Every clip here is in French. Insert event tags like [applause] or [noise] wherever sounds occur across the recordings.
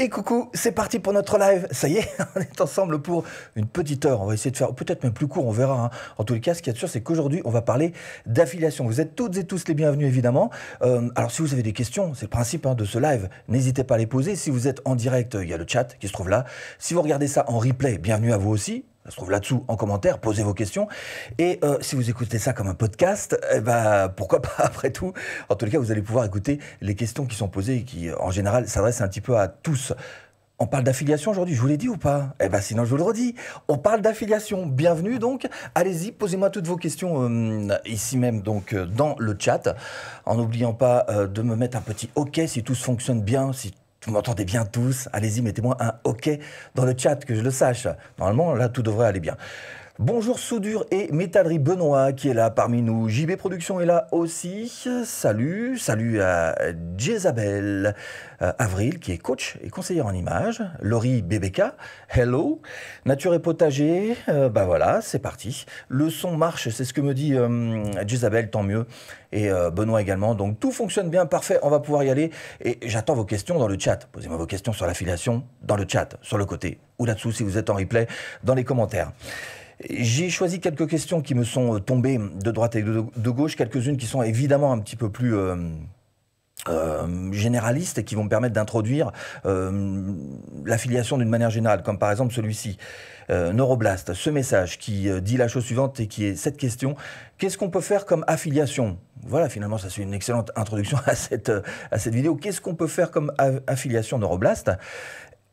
Et coucou, c'est parti pour notre live. Ça y est, [laughs] on est ensemble pour une petite heure. On va essayer de faire peut-être même plus court, on verra. Hein. En tous les cas, ce qui est sûr, c'est qu'aujourd'hui, on va parler d'affiliation. Vous êtes toutes et tous les bienvenus, évidemment. Euh, alors, si vous avez des questions, c'est le principe hein, de ce live. N'hésitez pas à les poser. Si vous êtes en direct, euh, il y a le chat qui se trouve là. Si vous regardez ça en replay, bienvenue à vous aussi se trouve là-dessous en commentaire, posez vos questions. Et euh, si vous écoutez ça comme un podcast, eh ben, pourquoi pas [laughs] après tout En tout cas, vous allez pouvoir écouter les questions qui sont posées et qui, en général, s'adressent un petit peu à tous. On parle d'affiliation aujourd'hui, je vous l'ai dit ou pas Eh bien sinon je vous le redis. On parle d'affiliation. Bienvenue donc. Allez-y, posez-moi toutes vos questions euh, ici même donc euh, dans le chat, en n'oubliant pas de me mettre un petit OK si tout se fonctionne bien, si vous m'entendez bien tous Allez-y, mettez-moi un OK dans le chat, que je le sache. Normalement, là, tout devrait aller bien. Bonjour Soudure et Métallerie Benoît qui est là parmi nous. JB Production est là aussi. Salut, salut à Jezabel euh, Avril qui est coach et conseillère en images. Laurie Bébéka, hello. Nature et potager, ben bah voilà, c'est parti. Le son marche, c'est ce que me dit euh, tant mieux. Et Benoît également. Donc tout fonctionne bien, parfait, on va pouvoir y aller. Et j'attends vos questions dans le chat. Posez-moi vos questions sur l'affiliation, dans le chat, sur le côté, ou là-dessous si vous êtes en replay, dans les commentaires. J'ai choisi quelques questions qui me sont euh, tombées de droite et de, gauche, quelques-unes qui sont évidemment un petit peu plus... Euh, euh, généralistes et qui vont me permettre d'introduire l'affiliation d'une manière générale, comme par exemple celui-ci, Neuroblast, ce message qui dit la chose suivante et qui est cette question, qu'est-ce qu'on peut faire comme affiliation Voilà, finalement, ça c'est une excellente introduction [laughs] à cette, à cette vidéo. Qu'est-ce qu'on peut faire comme affiliation Neuroblast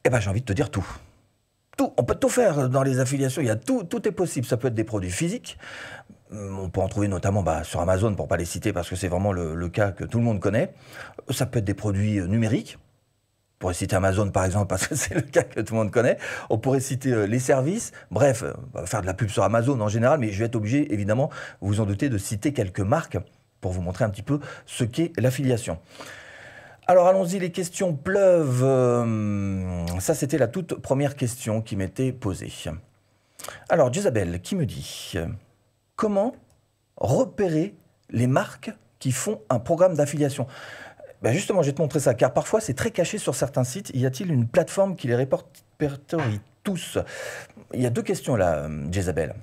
Eh bien, j'ai envie de te dire tout on peut tout faire dans les affiliations. Il y a tout, tout est possible. Ça peut être des produits physiques. Mm, on peut en trouver notamment bah, sur Amazon pour pas les citer parce que c'est vraiment le, cas que tout le monde connaît. Ça peut être des produits euh, numériques. On pourrait citer Amazon par exemple [laughs] parce que c'est le cas que tout le monde connaît. On pourrait citer euh, les services. Bref, euh, faire de la pub sur Amazon en général, mais je vais être obligé évidemment, vous vous en doutez, de citer quelques marques pour vous montrer un petit peu ce qu'est l'affiliation. Alors allons-y, les questions pleuvent. Euh, ça, c'était la toute première question qui m'était posée. Alors, Jezabel, qui me dit comment repérer les marques qui font un programme d'affiliation ben, Justement, je vais te montrer ça, car parfois c'est très caché sur certains sites. Y a-t-il une plateforme qui les répertorie tous Il y a deux questions là, euh, Jezabel.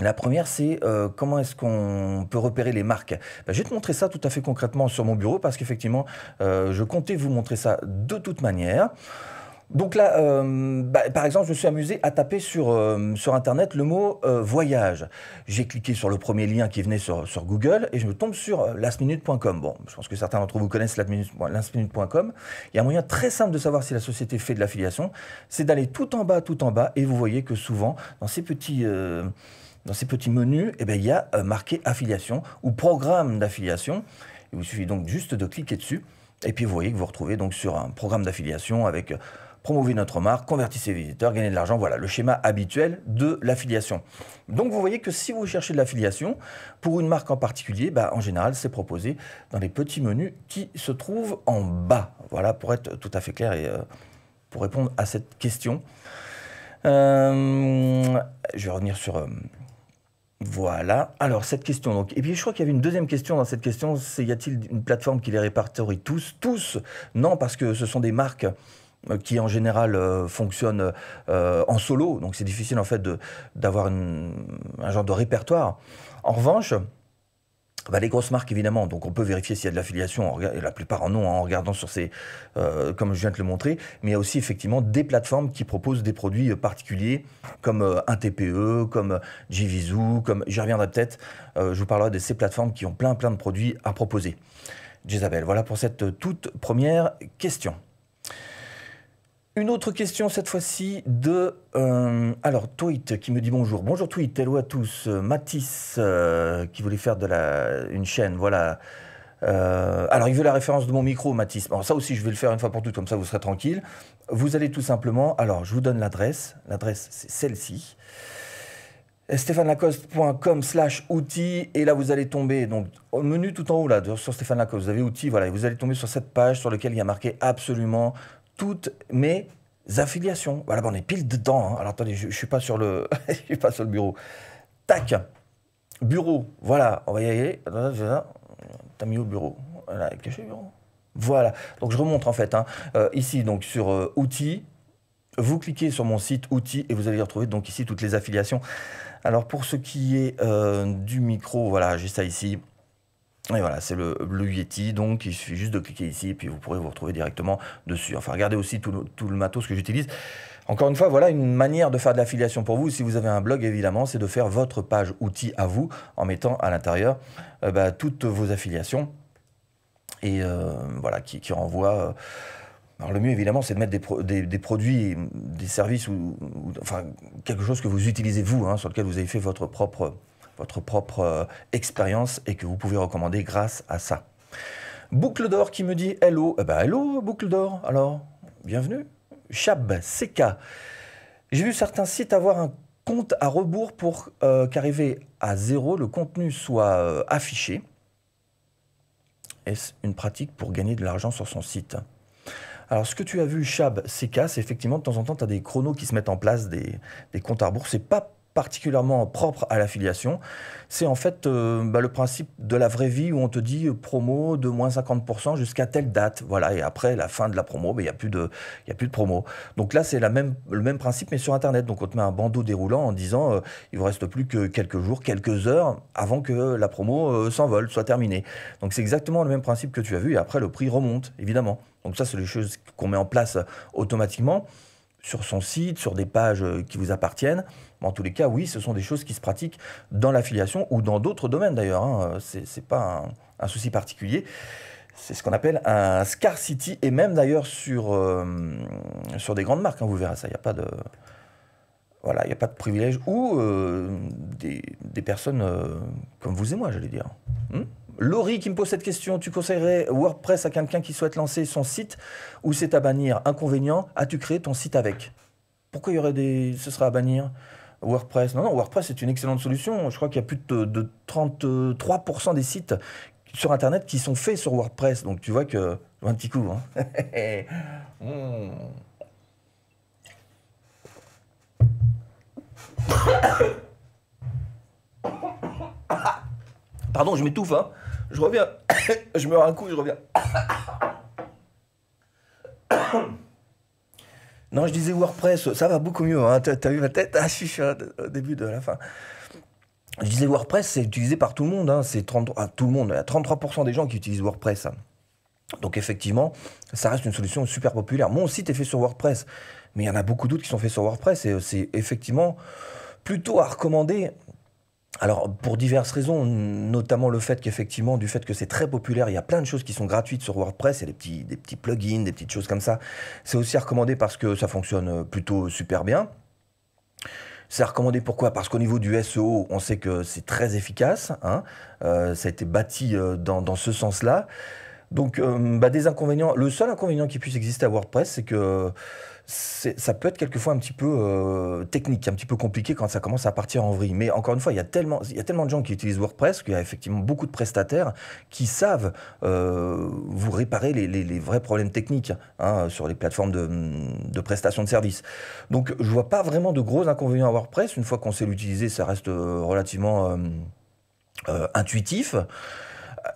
La première, c'est euh, comment est-ce qu'on peut repérer les marques bah, Je vais te montrer ça tout à fait concrètement sur mon bureau parce qu'effectivement, euh, je comptais vous montrer ça de toute manière. Donc là, euh, bah, par exemple, je me suis amusé à taper sur, sur Internet le mot voyage. J'ai cliqué sur le premier lien qui venait sur, sur Google et je me tombe sur lastminute.com. Bon, je pense que certains d'entre vous connaissent lastminute.com. Il y a un moyen très simple de savoir si la société fait de l'affiliation, c'est d'aller tout en bas, tout en bas, et vous voyez que souvent, dans ces petits dans ces petits menus, eh bien, il y a euh, marqué affiliation ou programme d'affiliation. Il vous suffit donc juste de cliquer dessus. Et puis vous voyez que vous, vous retrouvez donc sur un programme d'affiliation avec euh, promouvez notre marque, convertissez ses visiteurs, gagnez de l'argent. Voilà le schéma habituel de l'affiliation. Donc vous voyez que si vous cherchez de l'affiliation, pour une marque en particulier, bah, en général, c'est proposé dans les petits menus qui se trouvent en bas. Voilà pour être tout à fait clair et euh, pour répondre à cette question. je vais revenir sur... Voilà. Alors, cette question. Donc. Et puis, je crois qu'il y avait une deuxième question dans cette question. C'est y a-t-il une plateforme qui les répertorie tous Tous Non, parce que ce sont des marques euh, qui en général euh, fonctionnent euh, en solo, donc c'est difficile en fait d'avoir un genre de répertoire. En revanche, ah bah, les grosses marques, évidemment, donc on peut vérifier s'il y a de l'affiliation, la plupart en ont hein, en regardant sur ces, euh, comme je viens de le montrer, mais il y a aussi effectivement des plateformes qui proposent des produits euh, particuliers comme euh, un TPE, comme Jivizu, comme j'y reviendrai peut-être, je vous parlerai de ces plateformes qui ont plein plein de produits à proposer. Jésabelle, voilà pour cette toute première question. Une autre question cette fois-ci de euh, alors Tweet qui me dit bonjour. Bonjour Tweet, hello à tous. Euh, Matisse, euh, qui voulait faire de la une chaîne, voilà. alors il veut la référence de mon micro, Matisse. Bon, ça aussi je vais le faire une fois pour toutes, comme ça vous serez tranquille. Vous allez tout simplement, alors je vous donne l'adresse. L'adresse c'est celle-ci stéphanelacoste.com slash outils et là vous allez tomber donc au menu tout en haut là sur Stéphane Lacoste vous avez outils voilà et vous allez tomber sur cette page sur laquelle il y a marqué absolument toutes mes affiliations. Voilà, on est pile dedans. Hein. Alors attendez, je, ne suis pas sur le, [laughs] pas sur le bureau. Tac, bureau. Voilà, on va y aller. T'as mis au bureau Voilà, Donc je remonte en fait. Hein. Euh, ici, donc sur euh, outils, vous cliquez sur mon site outils et vous allez retrouver donc ici toutes les affiliations. Alors pour ce qui est euh, du micro, voilà, j'ai ça ici. Et voilà, c'est le Blue Yeti, donc il suffit juste de cliquer ici, et puis vous pourrez vous retrouver directement dessus. Enfin, regardez aussi tout le, matos que j'utilise. Encore une fois, voilà une manière de faire de l'affiliation pour vous. Si vous avez un blog, évidemment, c'est de faire votre page outil à vous, en mettant à l'intérieur euh, bah, toutes vos affiliations, et euh, voilà, qui, qui renvoie... Euh, alors le mieux, évidemment, c'est de mettre des, des, produits, des services ou, enfin quelque chose que vous utilisez vous, hein, sur lequel vous avez fait votre propre votre propre euh, expérience et que vous pouvez recommander grâce à ça. Boucle d'or qui me dit hello. Eh ben, hello, boucle d'or. Alors, bienvenue. Chab, CK. J'ai vu certains sites avoir un compte à rebours pour euh, qu'arriver à zéro, le contenu soit euh, affiché. Est-ce une pratique pour gagner de l'argent sur son site alors, ce que tu as vu, Chab, CK, c'est effectivement de temps en temps, tu as des chronos qui se mettent en place, des, des comptes à rebours. C'est pas particulièrement propre à l'affiliation, c'est en fait euh, bah, le principe de la vraie vie où on te dit euh, promo de moins 50% jusqu'à telle date. Voilà, et après la fin de la promo, il n'y a, plus de, a plus de promo. Donc là, c'est même, le même principe, mais sur Internet. Donc on te met un bandeau déroulant en disant euh, il ne vous reste plus que quelques jours, quelques heures avant que la promo s'envole, soit terminée. Donc c'est exactement le même principe que tu as vu, et après le prix remonte, évidemment. Donc ça, c'est les choses qu'on met en place automatiquement sur son site, sur des pages qui vous appartiennent en tous les cas, oui, ce sont des choses qui se pratiquent dans l'affiliation ou dans d'autres domaines d'ailleurs. Hein. Ce n'est pas un, souci particulier. C'est ce qu'on appelle un scarcity, et même d'ailleurs sur, euh, sur des grandes marques, hein. vous verrez ça, il n'y a pas de... Voilà, il a pas de privilège ou euh, des, personnes euh, comme vous et moi, j'allais dire. Hmm? Laurie qui me pose cette question, tu conseillerais WordPress à quelqu'un qui souhaite lancer son site ou c'est à bannir Inconvénient, as-tu créé ton site avec Pourquoi il y aurait des... ce sera à bannir WordPress. Non, non, WordPress est une excellente solution. Je crois qu'il y a plus de, 33% des sites sur Internet qui sont faits sur WordPress. Donc tu vois que. Un petit coup. Hein. Pardon, je m'étouffe. Hein. Je reviens. je meurs un coup, je reviens. Non, je disais WordPress, ça va beaucoup mieux. Hein. T'as vu ma tête [laughs] ah, je au début de la fin. Je disais WordPress, c'est utilisé par tout le monde. Hein. C'est 33, ah, tout le monde. Il y a 33% des gens qui utilisent WordPress. Donc effectivement, ça reste une solution super populaire. Mon site est fait sur WordPress, mais il y en a beaucoup d'autres qui sont faits sur WordPress et euh, c'est effectivement plutôt à recommander alors, pour diverses raisons, notamment le fait qu'effectivement, du fait que c'est très populaire, il y a plein de choses qui sont gratuites sur WordPress, et des petits, des petits plugins, des petites choses comme ça. C'est aussi recommandé parce que ça fonctionne euh, plutôt super bien. C'est recommandé pourquoi Parce qu'au niveau du SEO, on sait que c'est très efficace. Hein. Euh, ça a été bâti euh, dans, ce sens-là. Donc, bah, des inconvénients. Le seul inconvénient qui puisse exister à WordPress, c'est que ça peut être quelquefois un petit peu euh, technique, un petit peu compliqué quand ça commence à partir en vrille. Mais encore une fois, il y a tellement, il y a tellement de gens qui utilisent WordPress qu'il y a effectivement beaucoup de prestataires qui savent euh, vous réparer les, les, les, vrais problèmes techniques hein, sur les plateformes de, de prestation de services. Donc, je vois pas vraiment de gros inconvénients à WordPress. Une fois qu'on sait l'utiliser, ça reste euh, relativement euh, intuitif.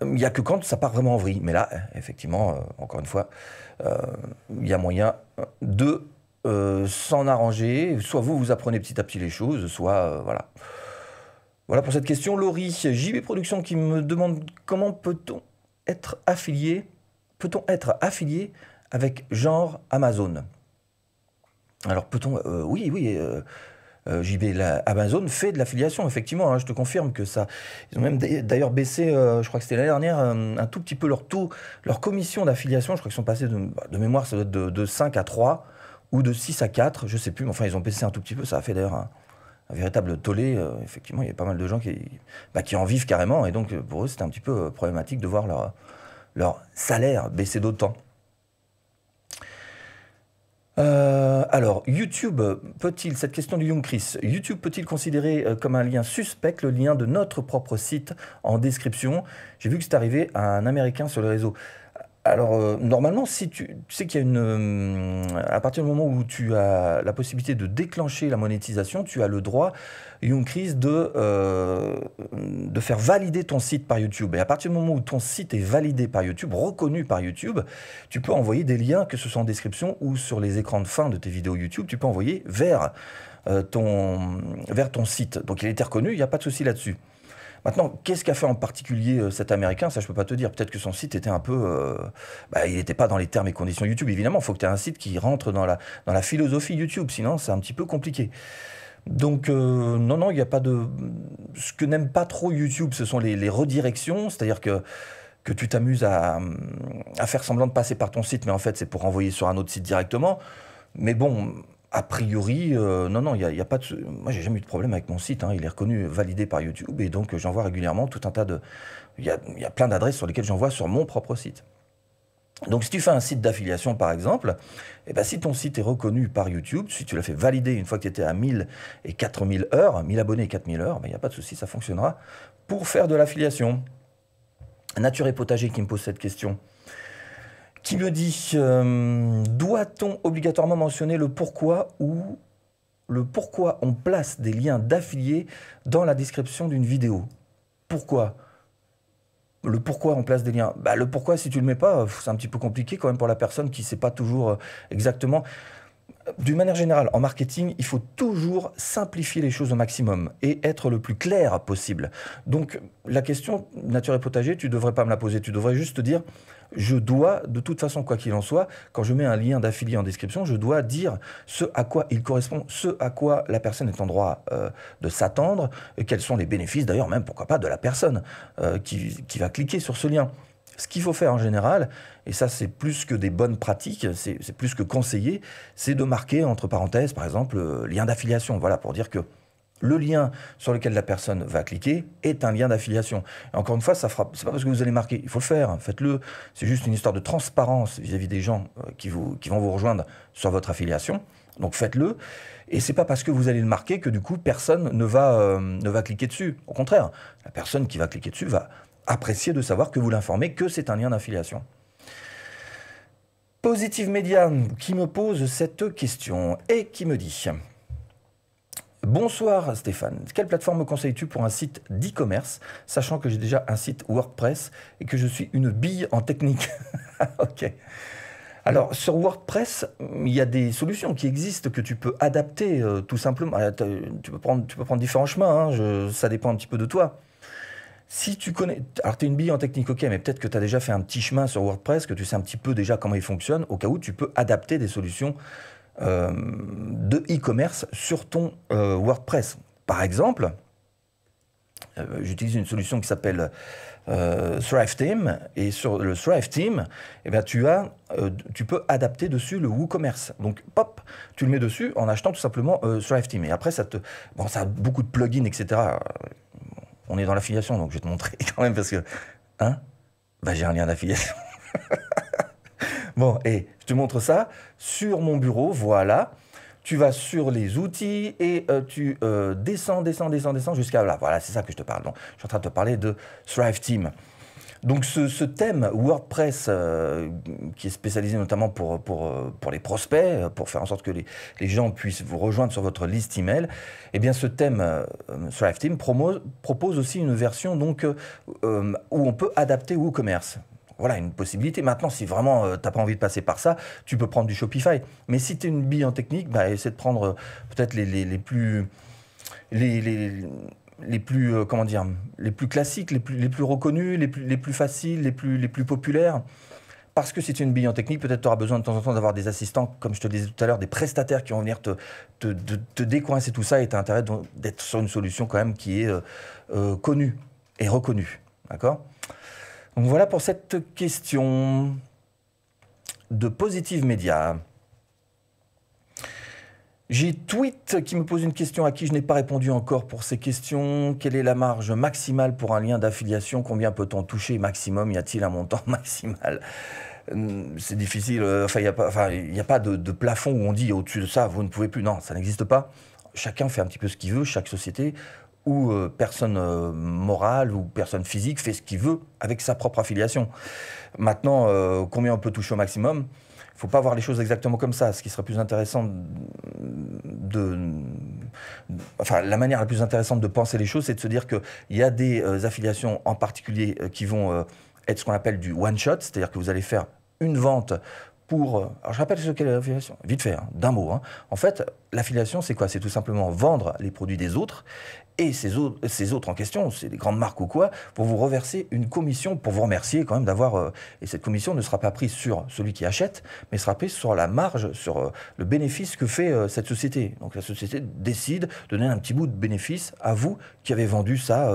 Il n'y a que quand ça part vraiment en vrille. Mais là, effectivement, encore une fois, euh, il y a moyen euh, de euh, s'en arranger. Soit vous, vous apprenez petit à petit les choses, soit voilà. Voilà pour cette question. Laurie, JB Productions qui me demande comment peut-on être affilié Peut-on être affilié avec genre Amazon Alors peut-on Oui, oui. Euh, JB, Amazon fait de l'affiliation, effectivement. Hein, je te confirme que ça. Ils ont même d'ailleurs baissé, euh, je crois que c'était l'année dernière, euh, un, tout petit peu leur taux, leur commission d'affiliation. Je crois qu'ils sont passés de, bah, mémoire, ça doit être de, 5 à 3 ou de 6 à 4, je sais plus. Mais enfin, ils ont baissé un tout petit peu. Ça a fait d'ailleurs un, véritable tollé. effectivement, il y a pas mal de gens qui, bah, en vivent carrément. Et donc, pour eux, c'était un petit peu problématique de voir leur, leur salaire baisser d'autant. Euh, alors, YouTube peut-il, cette question du Young Chris, YouTube peut-il considérer euh, comme un lien suspect le lien de notre propre site en description J'ai vu que c'est arrivé à un Américain sur le réseau alors, euh, normalement, si tu, sais qu'il y a une. Euh, à partir du moment où tu as la possibilité de déclencher la monétisation, tu as le droit, une crise, de, euh, de faire valider ton site par YouTube. Et à partir du moment où ton site est validé par YouTube, reconnu par YouTube, tu peux envoyer des liens, que ce soit en description ou sur les écrans de fin de tes vidéos YouTube, tu peux envoyer vers, ton, vers ton site. Donc, il est reconnu, il n'y a pas de souci là-dessus. Maintenant, qu'est-ce qu'a fait en particulier euh, cet Américain Ça, je peux pas te dire. Peut-être que son site était un peu... Euh, bah, il n'était pas dans les termes et conditions YouTube. Évidemment, il faut que tu aies un site qui rentre dans la, dans la philosophie YouTube. Sinon, c'est un petit peu compliqué. Donc, euh, non, non, il n'y a pas de... Ce que n'aime pas trop YouTube, ce sont les, les redirections. C'est-à-dire que que tu t'amuses à, à, faire semblant de passer par ton site, mais en fait c'est pour envoyer sur un autre site directement. Mais bon, a priori, euh, non, non, il a, pas de. Moi, j'ai jamais eu de problème avec mon site. Hein. Il est reconnu, validé par YouTube. Et donc, j'envoie régulièrement tout un tas de. Il y a, plein d'adresses sur lesquelles j'envoie sur mon propre site. Donc, si tu fais un site d'affiliation, par exemple, eh ben, si ton site est reconnu par YouTube, si tu l'as fait valider une fois que tu étais à 1000 et 4000 heures, 1000 abonnés et 4000 heures, ben, il n'y a pas de souci, ça fonctionnera pour faire de l'affiliation. Nature et Potager qui me pose cette question qui me dit euh, Doit-on obligatoirement mentionner le pourquoi ou le pourquoi on place des liens d'affiliés dans la description d'une vidéo Pourquoi le pourquoi on place des liens bah, Le pourquoi, si tu ne le mets pas, c'est un petit peu compliqué quand même pour la personne qui ne sait pas toujours euh, exactement d'une manière générale, en marketing, il faut toujours simplifier les choses au maximum et être le plus clair possible. Donc, la question nature et potager, tu ne devrais pas me la poser. Tu devrais juste dire, je dois, de toute façon, quoi qu'il en soit, quand je mets un lien d'affilié en description, je dois dire ce à quoi il correspond, ce à quoi la personne est en droit euh, de s'attendre, et quels sont les bénéfices, d'ailleurs, même pourquoi pas, de la personne euh, qui va cliquer sur ce lien. Ce qu'il faut faire en général, et ça c'est plus que des bonnes pratiques, c'est plus que conseiller, c'est de marquer entre parenthèses, par exemple, euh, lien d'affiliation, voilà, pour dire que le lien sur lequel la personne va cliquer est un lien d'affiliation. Encore une fois, ça n'est C'est pas parce que vous allez marquer, il faut le faire, hein, faites-le. C'est juste une histoire de transparence vis-à-vis des gens euh, qui, vous, qui vont vous rejoindre sur votre affiliation. Donc faites-le. Et c'est pas parce que vous allez le marquer que du coup personne ne va, euh, ne va cliquer dessus. Au contraire, la personne qui va cliquer dessus va apprécier de savoir que vous l'informez que c'est un lien d'affiliation. Positive Media qui me pose cette question et qui me dit Bonsoir Stéphane, quelle plateforme me conseilles-tu pour un site d'e-commerce, sachant que j'ai déjà un site WordPress et que je suis une bille en technique [laughs] Ok. Alors sur WordPress, il y a des solutions qui existent que tu peux adapter euh, tout simplement. Ah, tu peux, prendre, tu peux prendre différents chemins, hein, ça dépend un petit peu de toi. Si tu connais. Alors, tu es une bille en technique, ok, mais peut-être que tu as déjà fait un petit chemin sur WordPress, que tu sais un petit peu déjà comment il fonctionne, au cas où tu peux adapter des solutions euh, de e-commerce sur ton euh, WordPress. Par exemple, euh, j'utilise une solution qui s'appelle Thrive Team, et sur le Thrive Team, eh bien, tu, as, tu peux adapter dessus le WooCommerce. Donc, pop, tu le mets dessus en achetant tout simplement Thrive Team. Et après, ça, te, ça a beaucoup de plugins, etc on est dans l'affiliation, donc je vais te montrer [laughs] quand même parce que, hein, bah, j'ai un lien d'affiliation. [laughs] bon, et je te montre ça sur mon bureau, voilà. Tu vas sur les outils et euh, tu euh, descends, descends, descends, descends jusqu'à là. Voilà, c'est ça que je te parle. Donc, je suis en train de te parler de Thrive Team. Donc ce, thème WordPress, euh, qui est spécialisé notamment pour, pour, euh, pour, les prospects, euh, pour faire en sorte que les, gens puissent vous rejoindre sur votre liste email, eh bien ce thème sur Thrive Team propose aussi une version donc, où on peut adapter WooCommerce voilà une possibilité. Maintenant, si vraiment tu n'as pas envie de passer par ça, tu peux prendre du Shopify. Mais si tu es une bille en technique, bah, essaie de prendre peut-être les, les, plus les plus euh, comment dire les plus classiques, les plus, les plus reconnus, les plus, les plus faciles, les plus, les plus populaires. Parce que si tu es une bille en technique, peut-être tu auras besoin de temps en temps d'avoir des assistants, comme je te disais tout à l'heure, des prestataires qui vont venir te, te, te, décoincer tout ça et tu as intérêt d'être sur une solution quand même qui est euh, euh, connue et reconnue. D'accord Donc voilà pour cette question de Positive Média. J'ai Tweet qui me pose une question à qui je n'ai pas répondu encore pour ces questions. Quelle est la marge maximale pour un lien d'affiliation Combien peut-on toucher maximum Y a-t-il un montant [laughs] maximal hum, C'est difficile. Euh, enfin, il n'y a pas, y a pas de, plafond où on dit au-dessus de ça, vous ne pouvez plus. Non, ça n'existe pas. Chacun fait un petit peu ce qu'il veut, chaque société ou euh, personne euh, morale ou personne physique fait ce qu'il veut avec sa propre affiliation. Maintenant, combien on peut toucher au maximum il ne faut pas voir les choses exactement comme ça. Ce qui serait plus intéressant de, enfin, la manière la plus intéressante de penser les choses, c'est de se dire qu'il y a des euh, affiliations en particulier euh, qui vont euh, être ce qu'on appelle du one-shot, c'est-à-dire que vous allez faire une vente pour... Alors je rappelle ce qu'est l'affiliation, vite fait, hein, d'un mot. Hein. En fait, l'affiliation, c'est quoi C'est tout simplement vendre les produits des autres et ces autres, en question, c'est des grandes marques ou quoi, pour vous reverser une commission, pour vous remercier quand même d'avoir... Euh, et cette commission ne sera pas prise sur celui qui achète, mais sera prise sur la marge, sur euh, le bénéfice que fait euh, cette société. Donc la société décide de donner un petit bout de bénéfice à vous qui avez vendu ça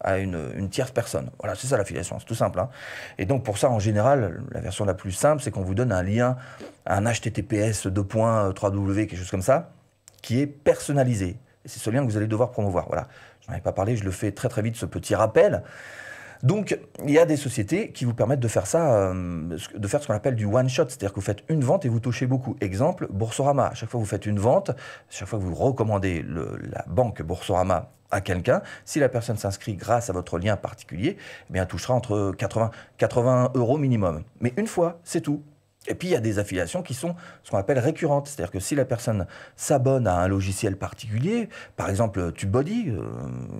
à une, tierce personne. Voilà, c'est ça l'affiliation, c'est tout simple. Hein. Et donc pour ça, en général, la version la plus simple, c'est qu'on vous donne un lien, un HTTPS 2.3W, quelque chose comme ça, qui est personnalisé c'est ce lien que vous allez devoir promouvoir. Voilà, je n'en ai pas parlé, je le fais très très vite, ce petit rappel. Donc, il y a des sociétés qui vous permettent de faire ça, euh, de faire ce qu'on appelle du one shot, c'est-à-dire que vous faites une vente et vous touchez beaucoup. Exemple, Boursorama. À chaque fois que vous faites une vente, à chaque fois que vous recommandez la banque Boursorama à quelqu'un, si la personne s'inscrit grâce à votre lien particulier, eh bien, elle touchera entre 80, 80 euros minimum. Mais une fois, c'est tout. Et puis, il y a des affiliations qui sont ce qu'on appelle récurrentes. C'est-à-dire que si la personne s'abonne à un logiciel particulier, par exemple TubeBuddy, euh,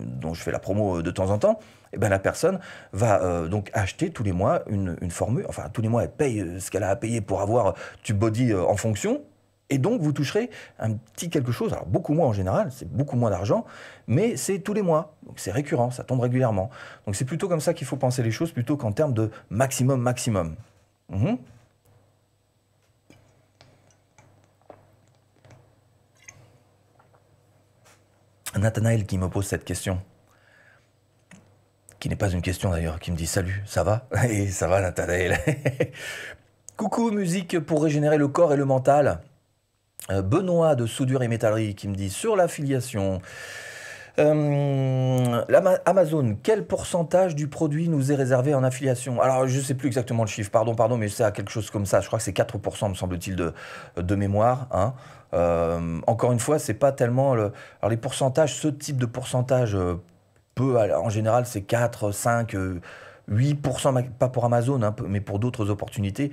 dont je fais la promo euh, de temps en temps, eh bien, la personne va euh, donc acheter tous les mois une, formule. Enfin, tous les mois, elle paye ce qu'elle a à payer pour avoir TubeBuddy en fonction. Et donc, vous toucherez un petit quelque chose, alors beaucoup moins en général, c'est beaucoup moins d'argent, mais c'est tous les mois. Donc, c'est récurrent, ça tombe régulièrement. Donc, c'est plutôt comme ça qu'il faut penser les choses, plutôt qu'en termes de maximum, maximum. Mhm. Nathanaël qui me pose cette question, qui n'est pas une question d'ailleurs, qui me dit Salut, ça va [laughs] Et ça va, Nathanaël. [laughs] Coucou, musique pour régénérer le corps et le mental. Euh, Benoît de Soudure et Métallerie qui me dit Sur l'affiliation. Euh, Amazon, quel pourcentage du produit nous est réservé en affiliation Alors, je ne sais plus exactement le chiffre, pardon, pardon, mais c'est à quelque chose comme ça. Je crois que c'est 4%, me semble-t-il, de, mémoire. Hein. Euh, encore une fois, c'est pas tellement. Alors, les pourcentages, ce type de pourcentage, euh, peut, en général, c'est 4, 5, 8%, pas pour Amazon, hein, mais pour d'autres opportunités.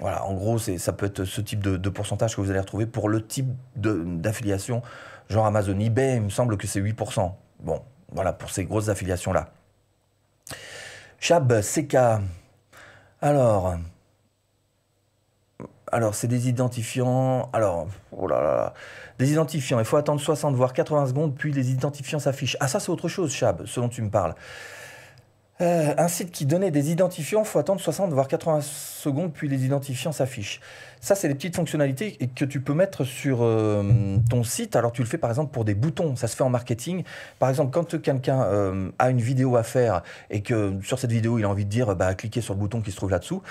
Voilà, en gros, ça peut être ce type de, de, pourcentage que vous allez retrouver pour le type d'affiliation genre Amazon, eBay, il me semble que c'est 8%. Bon, voilà, pour ces grosses affiliations-là. Chab, CK. Alors. Alors, c'est des identifiants. Alors, oh là là. Des identifiants. Il faut attendre 60, voire 80 secondes, puis les identifiants s'affichent. Ah, ça, c'est autre chose, Chab, Selon tu me parles. Euh, un site qui donnait des identifiants, il faut attendre 60, voire 80 secondes, puis les identifiants s'affichent. Ça, c'est des petites fonctionnalités que tu peux mettre sur euh, ton site. Alors, tu le fais par exemple pour des boutons. Ça se fait en marketing. Par exemple, quand quelqu'un euh, a une vidéo à faire et que sur cette vidéo, il a envie de dire bah, cliquez sur le bouton qui se trouve là-dessous.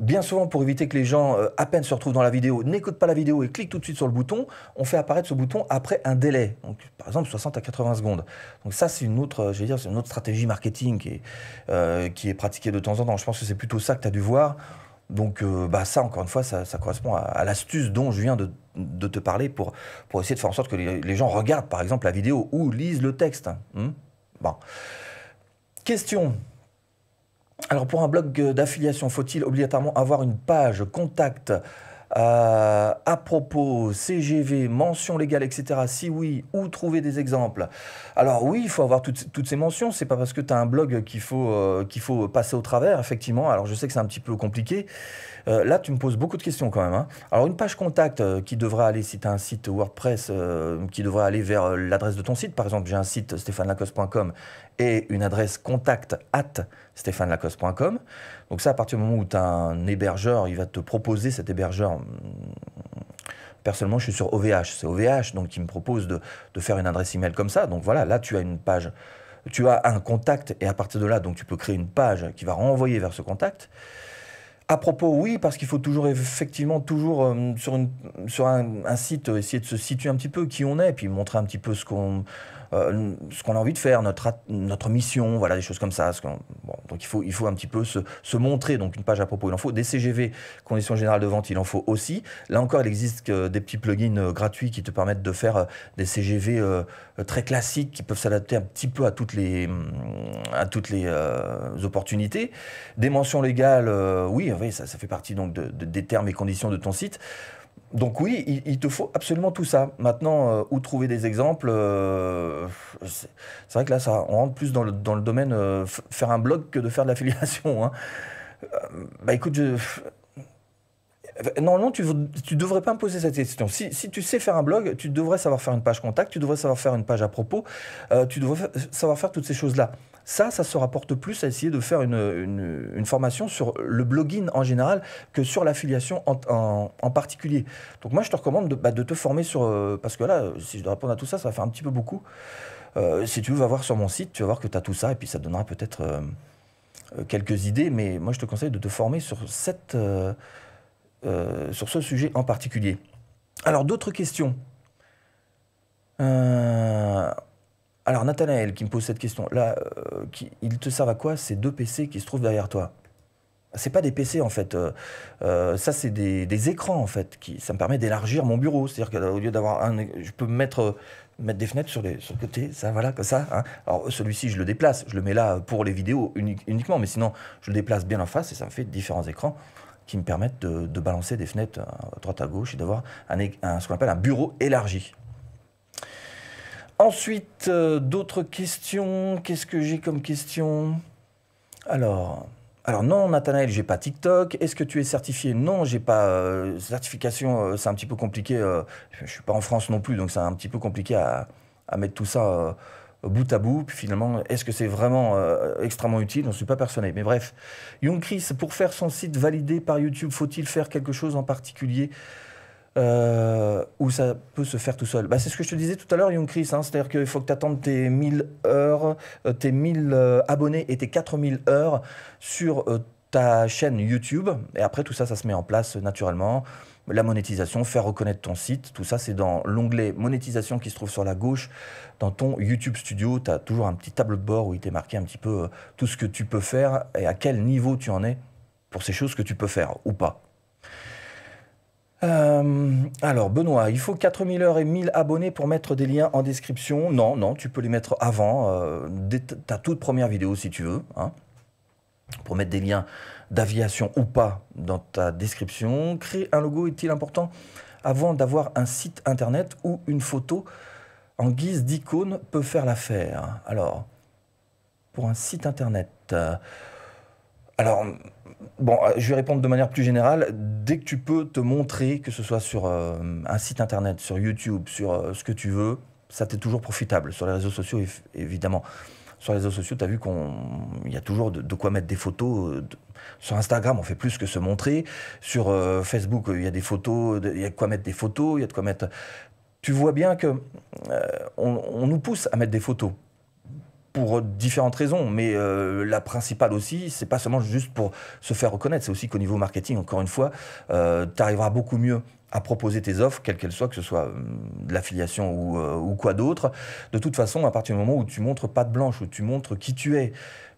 Bien souvent, pour éviter que les gens euh, à peine se retrouvent dans la vidéo, n'écoutent pas la vidéo et cliquent tout de suite sur le bouton, on fait apparaître ce bouton après un délai, donc par exemple 60 à 80 secondes. Donc ça, c'est une autre, je dire, c'est une autre stratégie marketing qui qui est pratiquée de temps en temps. Je pense que c'est plutôt ça que tu as dû voir. Donc euh, bah, ça, encore une fois, ça, correspond à, l'astuce dont je viens de, te parler pour, essayer de faire en sorte que les, gens regardent, par exemple, la vidéo ou lisent le texte. Hein. Hmm? Question. Alors pour un blog euh, d'affiliation, faut-il obligatoirement avoir une page contact euh, à propos, CGV, mentions légales, etc. Si oui, où trouver des exemples Alors oui, il faut avoir toutes, ces mentions. C'est pas parce que tu as un blog qu'il faut, euh, qu'il faut passer au travers, effectivement. Alors je sais que c'est un petit peu compliqué. Euh, là, tu me poses beaucoup de questions quand même. Hein. Alors, une page contact euh, qui devra aller, si tu as un site WordPress, euh, qui devra aller vers l'adresse de ton site. Par exemple, j'ai un site stéphanelacoste.com et une adresse contact at stéphanelacoste.com. Donc ça, à partir du moment où tu as un hébergeur, il va te proposer cet hébergeur personnellement, je suis sur OVH. C'est OVH donc, qui me propose de, de, faire une adresse email comme ça. Donc voilà, là, tu as une page, tu as un contact et à partir de là, donc, tu peux créer une page qui va renvoyer vers ce contact. À propos, oui, parce qu'il faut toujours, effectivement, toujours euh, sur, une, sur un, un, site, essayer de se situer un petit peu qui on est, puis montrer un petit peu ce qu'on euh, ce qu'on a envie de faire, notre, notre mission, voilà, des choses comme ça. Bon, donc il faut, il faut un petit peu se, montrer, donc une page à propos, il en faut. Des CGV, conditions générales de vente, il en faut aussi. Là encore, il existe des petits plugins euh, gratuits qui te permettent de faire euh, des CGV très classiques qui peuvent s'adapter un petit peu à toutes les, mm, à toutes les opportunités. Des mentions légales, oui, oui ça, ça, fait partie donc des termes et conditions de ton site donc oui, il, te faut absolument tout ça. Maintenant, euh, où trouver des exemples euh, C'est vrai que là, ça, on rentre plus dans le, domaine euh, faire un blog que de faire de l'affiliation. Hein. bah écoute, Normalement, tu ne devrais pas me poser cette question. si, tu sais faire un blog, tu devrais savoir faire une page contact, tu devrais savoir faire une page à propos, tu devrais savoir faire toutes ces choses-là. Ça, ça se rapporte plus à essayer de faire une, formation sur le blogging en général que sur l'affiliation en, en, particulier. Donc moi, je te recommande de, bah, te former sur... Euh, parce que là, si je dois répondre à tout ça, ça va faire un petit peu beaucoup. Euh, si tu veux, vas voir sur mon site, tu vas voir que tu as tout ça, et puis ça donnera peut-être euh, quelques idées, mais moi, je te conseille de te former sur, cette, sur ce sujet en particulier. Alors, d'autres questions alors Nathanaël qui me pose cette question, là, euh, qui, ils te servent à quoi ces deux PC qui se trouvent derrière toi c'est pas des PC en fait, euh, euh, ça c'est des, écrans en fait, qui, ça me permet d'élargir mon bureau, c'est-à-dire qu'au lieu d'avoir un, je peux mettre mettre des fenêtres sur, les, sur le côté, ça, voilà, comme ça. Hein. Alors celui-ci, je le déplace, je le mets là pour les vidéos uniquement, mais sinon, je le déplace bien en face et ça me fait différents écrans qui me permettent de, balancer des fenêtres à droite à gauche et d'avoir un, ce qu'on appelle un bureau élargi. Ensuite, euh, d'autres questions. Qu'est-ce que j'ai comme question Alors. Alors non, Nathanaël, j'ai pas TikTok. Est-ce que tu es certifié Non, j'ai pas euh, certification. Euh, c'est un petit peu compliqué. je je suis pas en France non plus, donc c'est un petit peu compliqué à, à mettre tout ça bout à bout. Puis finalement, est-ce que c'est vraiment extrêmement utile Je ne suis pas personnel, Mais bref, Young Chris, pour faire son site validé par YouTube, faut-il faire quelque chose en particulier euh, où ça peut se faire tout seul. Bah, c'est ce que je te disais tout à l'heure, Young Chris. Hein. C'est-à-dire qu'il faut que tu attendes tes 1000 heures, euh, tes 1000 euh, abonnés et tes 4000 heures sur ta chaîne YouTube. Et après, tout ça, ça se met en place naturellement. La monétisation, faire reconnaître ton site, tout ça, c'est dans l'onglet monétisation qui se trouve sur la gauche. Dans ton YouTube Studio, tu as toujours un petit tableau de bord où il t'est marqué un petit peu tout ce que tu peux faire et à quel niveau tu en es pour ces choses que tu peux faire ou pas. Euh, alors, Benoît, il faut 4000 heures et 1000 abonnés pour mettre des liens en description. Non, non, tu peux les mettre avant, euh, ta toute première vidéo si tu veux, hein, pour mettre des liens d'aviation ou pas dans ta description. Créer un logo est-il important avant d'avoir un site internet ou une photo en guise d'icône peut faire l'affaire Alors, pour un site internet, euh, alors Bon, euh, je vais répondre de manière plus générale. Dès que tu peux te montrer, que ce soit sur euh, un site internet, sur YouTube, sur euh, ce que tu veux, ça t'est toujours profitable. Sur les réseaux sociaux, évidemment. Sur les réseaux sociaux, tu as vu qu'il y a toujours de, quoi mettre des photos. Sur Instagram, on fait plus que se montrer. Sur Facebook, il y a des photos, il y a de quoi mettre des photos, il y a de quoi mettre. Tu vois bien que on nous pousse à mettre des photos pour différentes raisons, mais euh, la principale aussi, c'est pas seulement juste pour se faire reconnaître, c'est aussi qu'au niveau marketing, encore une fois, euh, tu arriveras beaucoup mieux à proposer tes offres, quelles qu'elles soient, que ce soit euh, de l'affiliation ou, ou, quoi d'autre. De toute façon, à partir du moment où tu montres pas de blanche, où tu montres qui tu es,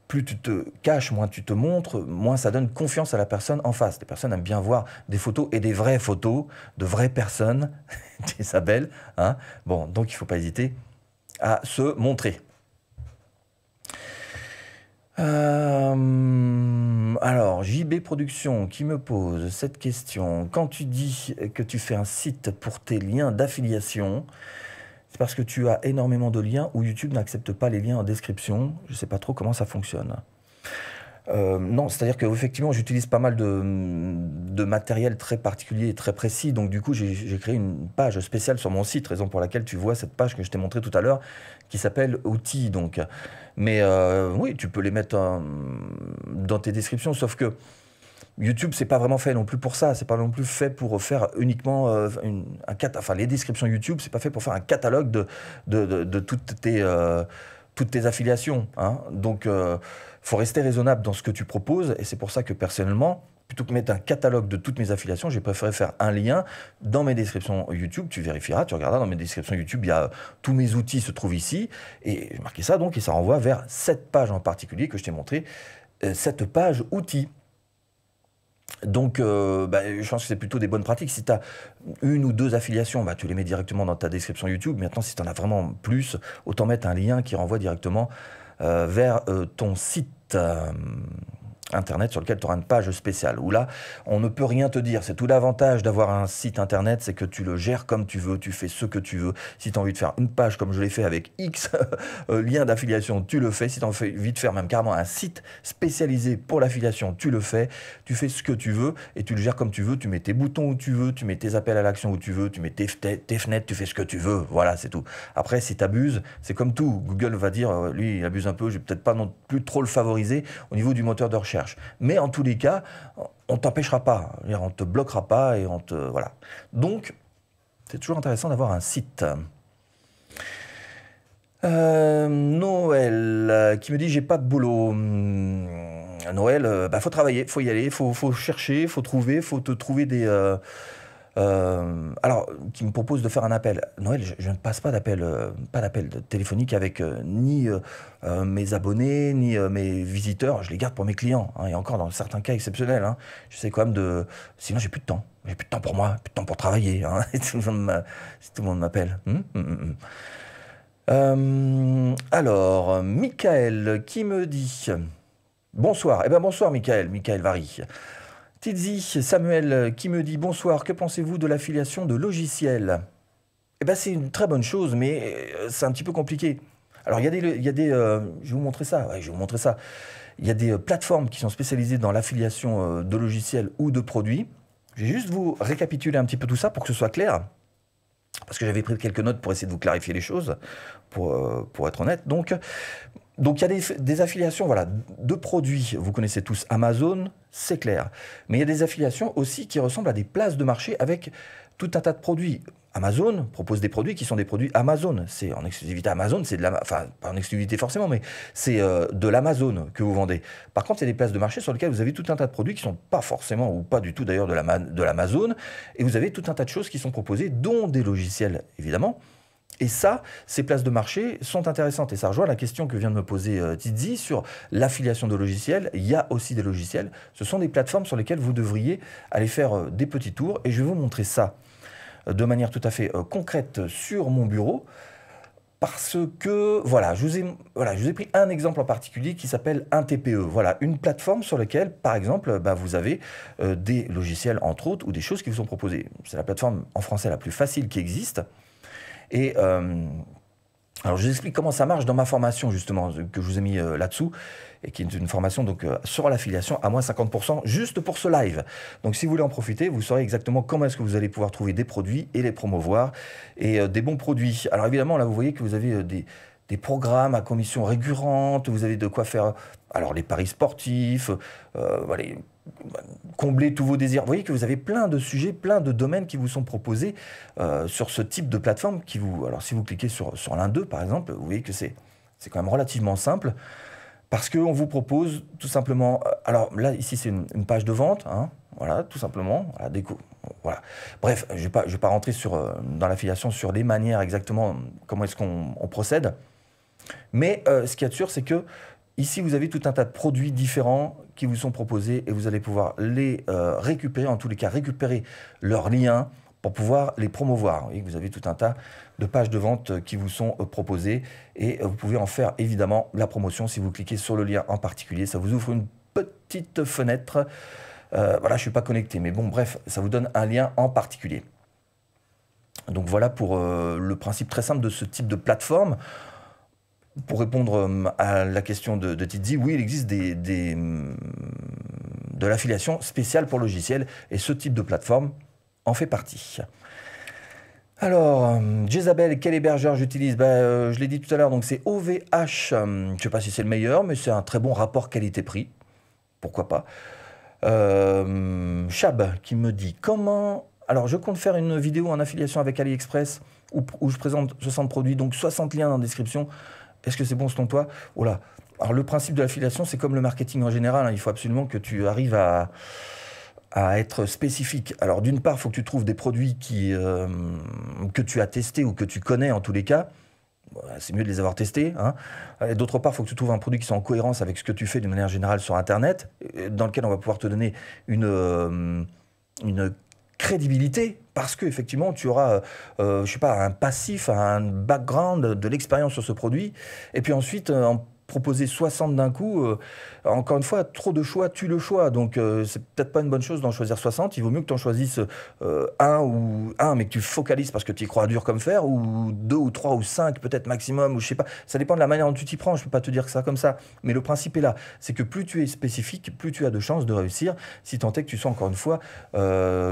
plus tu te caches, moins tu te montres, moins ça donne confiance à la personne en face. Les personnes aiment bien voir des photos et des vraies photos de vraies personnes, [laughs] des Isabelle. Hein bon, donc il ne faut pas hésiter à se montrer. Euh, alors, JB Productions qui me pose cette question. Quand tu dis que tu fais un site pour tes liens d'affiliation, c'est parce que tu as énormément de liens ou YouTube n'accepte pas les liens en description. Je ne sais pas trop comment ça fonctionne. Euh, non, c'est-à-dire qu'effectivement, j'utilise pas mal de, de, matériel très particulier et très précis. Donc, du coup, j'ai créé une page spéciale sur mon site, raison pour laquelle tu vois cette page que je t'ai montrée tout à l'heure, qui s'appelle outils. Donc. Mais euh, oui, tu peux les mettre euh, dans tes descriptions, sauf que YouTube, c'est pas vraiment fait non plus pour ça. C'est pas non plus fait pour faire uniquement euh, un Enfin, les descriptions YouTube, c'est pas fait pour faire un catalogue de, de, de, toutes, tes, affiliations. Hein. Donc, faut rester raisonnable dans ce que tu proposes. Et c'est pour ça que personnellement, plutôt que mettre un catalogue de toutes mes affiliations, j'ai préféré faire un lien dans mes descriptions YouTube. Tu vérifieras, tu regarderas dans mes descriptions YouTube, il y a euh, tous mes outils se trouvent ici. Et j'ai marqué ça donc, et ça renvoie vers cette page en particulier que je t'ai montré, euh, cette page outils. Donc, euh, bah, je pense que c'est plutôt des bonnes pratiques. Si tu as une ou deux affiliations, bah, tu les mets directement dans ta description YouTube. Maintenant, si tu en as vraiment plus, autant mettre un lien qui renvoie directement vers ton site. Internet sur lequel tu auras une page spéciale, Ou là, on ne peut rien te dire. C'est tout l'avantage d'avoir un site Internet, c'est que tu le gères comme tu veux, tu fais ce que tu veux. Si tu as envie de faire une page comme je l'ai fait avec X [laughs] euh, liens d'affiliation, tu le fais. Si tu as envie de faire même carrément un site spécialisé pour l'affiliation, tu le fais. Tu fais ce que tu veux et tu le gères comme tu veux. Tu mets tes boutons où tu veux, tu mets tes appels à l'action où tu veux, tu mets tes, fenêtres, tu fais ce que tu veux. Voilà, c'est tout. Après, si tu abuses, c'est comme tout. Google va dire, euh, lui, il abuse un peu, je vais peut-être pas non plus trop le favoriser au niveau du moteur de recherche. Mais en tous les cas, on t'empêchera pas, on te bloquera pas et on te voilà. Donc, c'est toujours intéressant d'avoir un site. Euh, Noël euh, qui me dit j'ai pas de boulot. Mmh. Noël, euh, bah, faut travailler, faut y aller, faut, chercher, faut trouver, faut te trouver des euh, alors, qui me propose de faire un appel. Noël, je, ne passe pas d'appel, euh, pas d'appel téléphonique avec euh, ni mes abonnés, ni mes visiteurs. Je les garde pour mes clients. Hein, et encore dans certains cas exceptionnels. Hein. Je sais quand même de. Sinon, j'ai plus de temps. J'ai plus de temps pour moi, plus de temps pour travailler. Hein. [laughs] tout le monde m'appelle. Hum, hum, hum, alors, Michael qui me dit. Bonsoir. Eh bien, bonsoir, Michael. Michael Varie. Tizi Samuel euh, qui me dit bonsoir, que pensez-vous de l'affiliation de logiciels Eh bien c'est une très bonne chose, mais euh, c'est un petit peu compliqué. Alors il y a des... des euh, je vais vous montrer ça, je vous montrer ça. Il y a des plateformes qui sont spécialisées dans l'affiliation de logiciels ou de produits. Je vais juste vous récapituler un petit peu tout ça pour que ce soit clair. Parce que j'avais pris quelques notes pour essayer de vous clarifier les choses, pour, pour être honnête. Donc, donc il y a des, affiliations voilà, de produits, vous connaissez tous Amazon, c'est clair. Mais il y a des affiliations aussi qui ressemblent à des places de marché avec tout un tas de produits. Amazon propose des produits qui sont des produits Amazon. C'est en exclusivité Amazon, c'est de enfin pas en exclusivité forcément, mais c'est euh, de l'Amazon que vous vendez. Par contre, il y a des places de marché sur lesquelles vous avez tout un tas de produits qui ne sont pas forcément ou pas du tout d'ailleurs de l'Amazon, et vous avez tout un tas de choses qui sont proposées, dont des logiciels évidemment, et ça, ces places de marché sont intéressantes. Et ça rejoint la question que vient de me poser euh, Tizi sur l'affiliation de logiciels. Il y a aussi des logiciels. Ce sont des plateformes sur lesquelles vous devriez aller faire euh, des petits tours. Et je vais vous montrer ça euh, de manière tout à fait concrète sur mon bureau parce que voilà, je vous ai voilà, je vous ai pris un exemple en particulier qui s'appelle un TPE. Voilà, une plateforme sur laquelle, par exemple, bah, vous avez des logiciels entre autres ou des choses qui vous sont proposées. C'est la plateforme en français la plus facile qui existe. Et euh, alors, je vous explique comment ça marche dans ma formation, justement, que je vous ai mis euh, là-dessous, et qui est une formation donc, euh, sur l'affiliation à moins 50%, juste pour ce live. Donc, si vous voulez en profiter, vous saurez exactement comment est-ce que vous allez pouvoir trouver des produits et les promouvoir, et des bons produits. Alors, évidemment, là, vous voyez que vous avez des, programmes à commission récurrente, vous avez de quoi faire, alors, les paris sportifs, voilà, combler tous vos désirs. Vous voyez que vous avez plein de sujets, plein de domaines qui vous sont proposés euh, sur ce type de plateforme. Qui vous, alors si vous cliquez sur, sur l'un d'eux, par exemple, vous voyez que c'est quand même relativement simple. Parce qu'on vous propose tout simplement, euh, alors là ici c'est une, page de vente, hein, voilà, tout simplement, voilà, déco, voilà. Bref, je ne vais, pas, je vais pas rentrer sur, euh, dans l'affiliation sur les manières exactement, comment est-ce qu'on procède, mais ce qu'il y a de sûr, c'est que ici vous avez tout un tas de produits différents vous sont proposés et vous allez pouvoir les euh, récupérer, en tous les cas récupérer leurs liens pour pouvoir les promouvoir. Et vous avez tout un tas de pages de vente euh, qui vous sont euh, proposées et vous pouvez en faire évidemment la promotion si vous cliquez sur le lien en particulier. Ça vous ouvre une petite fenêtre. voilà, je suis pas connecté, mais bon, bref, ça vous donne un lien en particulier. Donc voilà pour le principe très simple de ce type de plateforme. Pour répondre euh, à la question de, de oui, il existe des, de l'affiliation spéciale pour logiciels et ce type de plateforme en fait partie. Alors, euh, Jezabel, quel hébergeur j'utilise ben, euh, Je l'ai dit tout à l'heure, donc c'est OVH. je ne sais pas si c'est le meilleur, mais c'est un très bon rapport qualité-prix. Pourquoi pas Chab qui me dit comment. Alors, je compte faire une vidéo en affiliation avec AliExpress où, je présente 60 produits, donc 60 liens dans la description. Est-ce que c'est bon ton toi oh là. Alors le principe de l'affiliation, c'est comme le marketing en général. Hein. Il faut absolument que tu arrives à, être spécifique. Alors d'une part, il faut que tu trouves des produits qui, euh, que tu as testés ou que tu connais en tous les cas. C'est mieux de les avoir testés. Hein. D'autre part, il faut que tu trouves un produit qui soit en cohérence avec ce que tu fais de manière générale sur Internet, euh, dans lequel on va pouvoir te donner une, euh, une crédibilité parce que tu auras, euh, euh, je sais pas, un passif, un background de l'expérience sur ce produit, et puis ensuite euh, proposer 60 d'un coup, euh, encore une fois, trop de choix tue le choix. Donc, euh, c'est peut-être pas une bonne chose d'en choisir 60. Il vaut mieux que tu en choisisses euh, un ou un, mais que tu focalises parce que tu y crois dur comme fer, ou deux ou trois ou cinq, peut-être maximum, ou je sais pas. Ça dépend de la manière dont tu t'y prends. Je peux pas te dire que ça comme ça. Mais le principe est là. C'est que plus tu es spécifique, plus tu as de chances de réussir, si tant est que tu sois encore une fois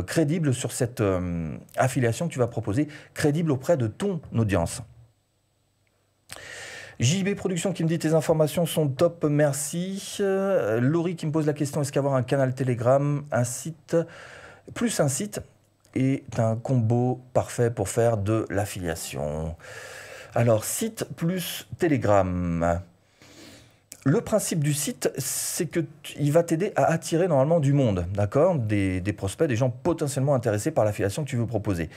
crédible sur cette affiliation que tu vas proposer, crédible auprès de ton audience. JB Productions qui me dit tes informations sont top, merci. Euh, Laurie qui me pose la question est-ce qu'avoir un canal Telegram, un site, plus un site, est un combo parfait pour faire de l'affiliation Alors, site plus Telegram. Le principe du site, c'est qu'il va t'aider à attirer normalement du monde, d'accord des, prospects, des gens potentiellement intéressés par l'affiliation que tu veux proposer.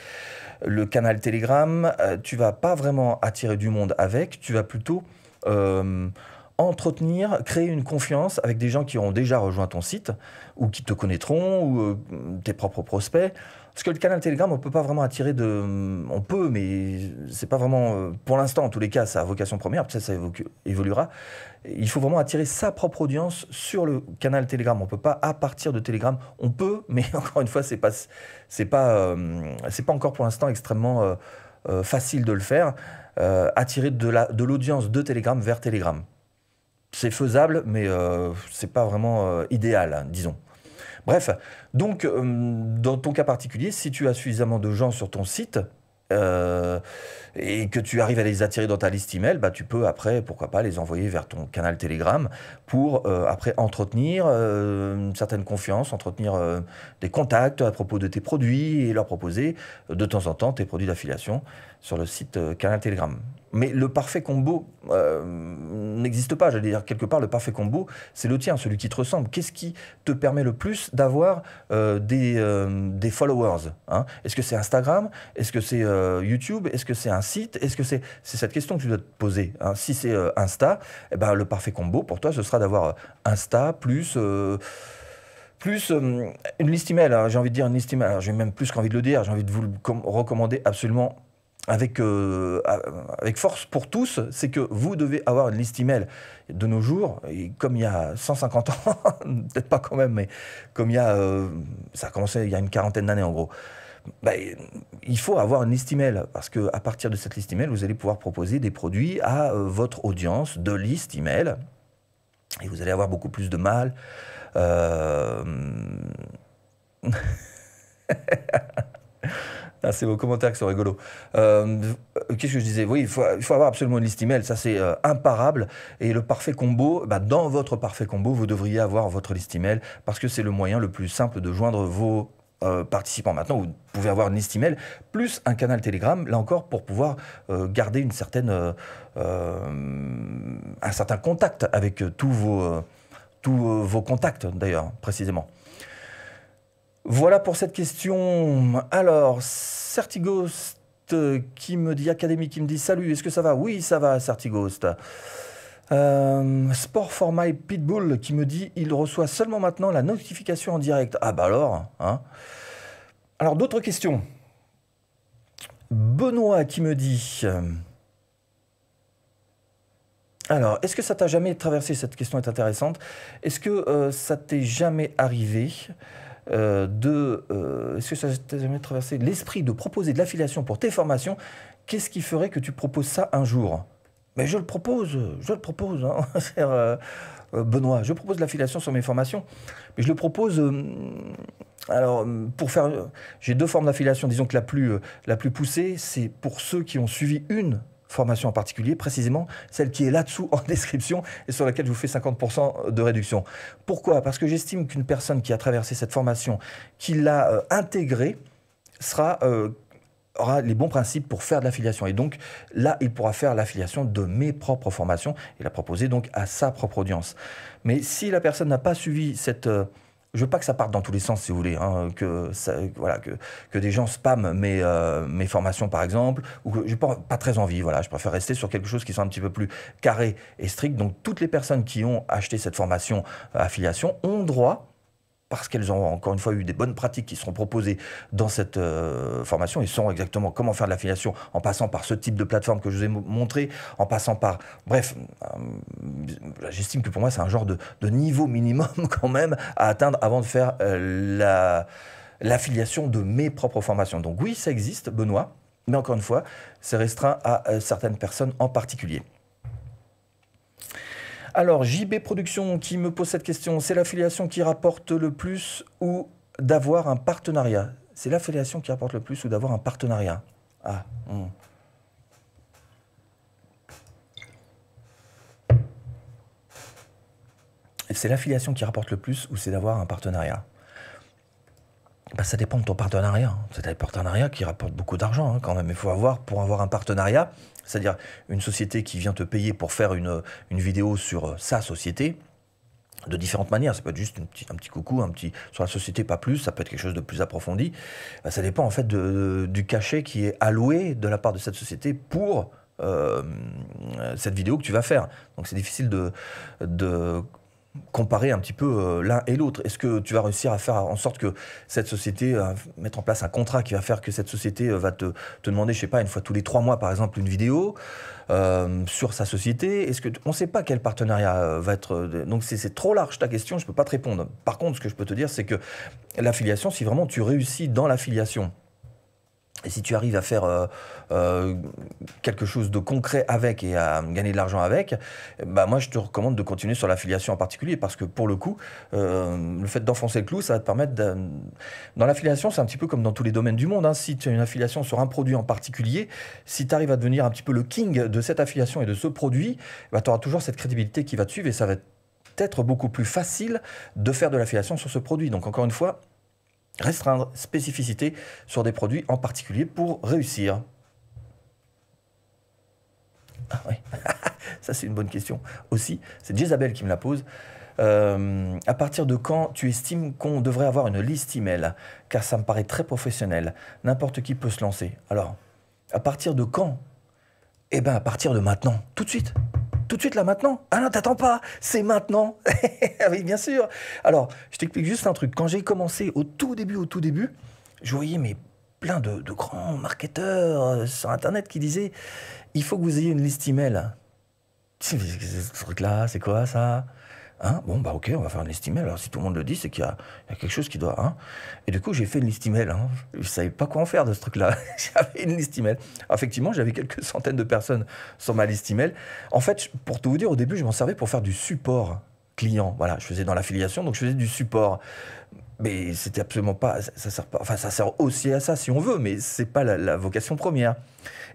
Le canal Telegram, tu euh, tu vas pas vraiment attirer du monde avec, tu vas plutôt euh, entretenir, créer une confiance avec des gens qui ont déjà rejoint ton site ou qui te connaîtront ou euh, tes propres prospects. Parce que le canal Telegram, on peut pas vraiment attirer de. On peut, mais c'est pas vraiment. Euh, pour l'instant, en tous les cas, ça a vocation première, Ça, ça évoluera. Il faut vraiment attirer sa propre audience sur le canal Telegram. On peut pas, à partir de Telegram, on peut, [laughs] mais encore une fois, c'est pas, c'est pas, euh, pas encore pour l'instant extrêmement euh, facile de le faire. attirer de, de l'audience de Telegram vers Telegram. C'est faisable, mais c'est pas vraiment idéal, hein, disons. Bref, donc euh, dans ton cas particulier, si tu as suffisamment de gens sur ton site, euh, et que tu arrives à les attirer dans ta liste email, bah, tu peux après, pourquoi pas, les envoyer vers ton canal Telegram pour euh, après entretenir une certaine confiance, entretenir des contacts à propos de tes produits et leur proposer de temps en temps tes produits d'affiliation sur le site canal Telegram. Mais le parfait combo euh, n'existe pas. J'allais dire, quelque part, le parfait combo, c'est le tien, celui qui te ressemble. Qu'est-ce qui te permet le plus d'avoir euh, euh, des, followers hein Est-ce que c'est Instagram Est-ce que c'est YouTube Est-ce que c'est un site Est-ce que c'est... C'est cette question que tu dois te poser. Hein si c'est Insta, eh ben, le parfait combo, pour toi, ce sera d'avoir Insta plus plus une liste email. Hein. j'ai envie de dire une liste email. J'ai même plus qu'envie de le dire. J'ai envie de vous le recommander absolument euh, avec, force pour tous, c'est que vous devez avoir une liste email. De nos jours, et comme il y a 150 ans, [laughs] peut-être pas quand même, mais comme il y a. Euh, ça a commencé il y a une quarantaine d'années en gros. Bah, il faut avoir une liste email parce qu'à partir de cette liste email, vous allez pouvoir proposer des produits à euh, votre audience de liste email et vous allez avoir beaucoup plus de mal. [laughs] Ah, c'est vos commentaires qui sont rigolos. Euh, qu'est-ce que je disais Oui, il faut, il faut, avoir absolument une liste email. Ça, c'est euh, imparable. Et le parfait combo, bah, dans votre parfait combo, vous devriez avoir votre liste email parce que c'est le moyen le plus simple de joindre vos euh, participants. Maintenant, vous pouvez avoir une liste email plus un canal Telegram, là encore, pour pouvoir garder une certaine, un certain contact avec tous vos, tous vos contacts, d'ailleurs, précisément. Voilà pour cette question. Alors, Certighost euh, qui me dit Académie, qui me dit Salut, est-ce que ça va Oui, ça va, Certighost. Euh, Sport for My Pitbull qui me dit il reçoit seulement maintenant la notification en direct. Ah bah alors, hein. Alors d'autres questions. Benoît qui me dit euh, alors, est-ce que ça t'a jamais traversé Cette question est intéressante. Est-ce que ça t'est jamais arrivé euh, de, euh, est-ce que ça t'a jamais traversé l'esprit de proposer de l'affiliation pour tes formations Qu'est-ce qui ferait que tu proposes ça un jour Mais je le propose, je le propose, hein, [laughs] euh, Benoît, je propose de l'affiliation sur mes formations, mais je le propose. alors, pour faire, j'ai deux formes d'affiliation. Disons que la plus, la plus poussée, c'est pour ceux qui ont suivi une formation en particulier, précisément celle qui est là-dessous en [laughs] description et sur laquelle je vous fais 50% de réduction. Pourquoi Parce que j'estime qu'une personne qui a traversé cette formation, qui l'a euh, intégrée, sera euh, aura les bons principes pour faire de l'affiliation. Et donc, là, il pourra faire l'affiliation de mes propres formations et la proposer donc à sa propre audience. Mais si la personne n'a pas suivi cette, euh, je veux pas que ça parte dans tous les sens, si vous voulez, hein, que voilà, que, que, des gens spamment mes, euh, mes formations, par exemple, ou que j'ai pas, pas très envie, voilà, je préfère rester sur quelque chose qui soit un petit peu plus carré et strict. Donc, toutes les personnes qui ont acheté cette formation euh, affiliation ont droit parce qu'elles ont encore une fois eu des bonnes pratiques qui seront proposées dans cette euh, formation. Ils sauront exactement comment faire de l'affiliation en passant par ce type de plateforme que je vous ai montré, en passant par... Bref, euh, j'estime que pour moi, c'est un genre de, niveau minimum [laughs] quand même à atteindre avant de faire euh, la l'affiliation de mes propres formations. Donc oui, ça existe, Benoît, mais encore une fois, c'est restreint à certaines personnes en particulier. Alors, JB Production qui me pose cette question, c'est l'affiliation qui rapporte le plus ou d'avoir un partenariat C'est l'affiliation qui rapporte le plus ou d'avoir un partenariat Ah. Hmm. C'est l'affiliation qui rapporte le plus ou c'est d'avoir un partenariat bah, ça dépend de ton partenariat. Hein. C'est un partenariat qui rapporte beaucoup d'argent hein, quand même. Il faut avoir, pour avoir un partenariat, c'est-à-dire une société qui vient te payer pour faire une, vidéo sur euh, sa société, de différentes manières. Ça peut être juste un petit, un petit coucou, un petit sur la société, pas plus. Ça peut être quelque chose de plus approfondi. Euh, ça dépend en fait du cachet qui est alloué de la part de cette société pour euh, cette vidéo que tu vas faire. Donc c'est difficile de, de comparer un petit peu euh, l'un et l'autre. Est-ce que tu vas réussir à faire en sorte que cette société, euh, mettre en place un contrat qui va faire que cette société euh, va te, demander, je sais pas, une fois tous les trois mois, par exemple, une vidéo sur sa société Est-ce que on ne sait pas quel partenariat va être Donc c'est trop large ta question, je ne peux pas te répondre. Par contre, ce que je peux te dire, c'est que l'affiliation, si vraiment tu réussis dans l'affiliation, et si tu arrives à faire euh, euh, quelque chose de concret avec et à gagner de l'argent avec, bah moi je te recommande de continuer sur l'affiliation en particulier parce que pour le coup, euh, le fait d'enfoncer le clou, ça va te permettre de... Dans l'affiliation, c'est un petit peu comme dans tous les domaines du monde. Hein. Si tu as une affiliation sur un produit en particulier, si tu arrives à devenir un petit peu le king de cette affiliation et de ce produit, bah, tu auras toujours cette crédibilité qui va te suivre et ça va être beaucoup plus facile de faire de l'affiliation sur ce produit. Donc encore une fois, restreindre spécificité sur des produits en particulier pour réussir ah, oui. [laughs] Ça, c'est une bonne question aussi. C'est Jezabel qui me la pose. Euh, à partir de quand tu estimes qu'on devrait avoir une liste email Car ça me paraît très professionnel. N'importe qui peut se lancer. Alors, à partir de quand Eh bien, à partir de maintenant, tout de suite tout de suite là maintenant. Ah non, t'attends pas, c'est maintenant. [laughs] Ah oui, bien sûr. Alors, je t'explique juste un truc. Quand j'ai commencé au tout début, au tout début, je voyais mes plein de, de grands marketeurs euh, sur Internet qui disaient il faut que vous ayez une liste email. [laughs] Ce truc-là, c'est quoi ça Hein, bon, bah ok, on va faire une liste Alors si tout le monde le dit, c'est qu'il y, a quelque chose qui doit. Hein. et du coup, j'ai fait une liste hein. je ne savais pas quoi en faire de ce truc-là. [laughs] j'avais une liste effectivement, j'avais quelques centaines de personnes sur ma liste En fait, pour tout vous dire, au début, je m'en servais pour faire du support client. Voilà, je faisais dans l'affiliation, donc je faisais du support. Mais c'était absolument pas. Ça, sert pas. Enfin, ça sert aussi à ça si on veut, mais c'est pas la, vocation première.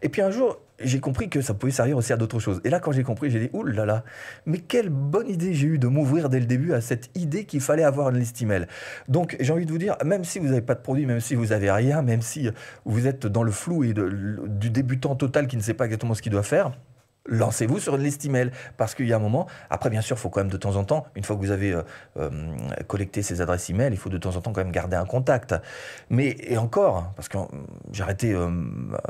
Et puis un jour, j'ai compris que ça pouvait servir aussi à d'autres choses. Et là, quand j'ai compris, j'ai dit Ouh là là, mais quelle bonne idée j'ai eue de m'ouvrir dès le début à cette idée qu'il fallait avoir une liste email. Donc, j'ai envie de vous dire, même si vous n'avez pas de produit, même si vous n'avez rien, même si vous êtes dans le flou et du débutant total qui ne sait pas exactement ce qu'il doit faire, lancez-vous sur une liste email. Parce qu'il y a un moment, après, bien sûr, il faut quand même de temps en temps, une fois que vous avez euh, euh, collecté ces adresses email, il faut de temps en temps quand même garder un contact. Mais, et encore, hein, parce que euh, j'ai arrêté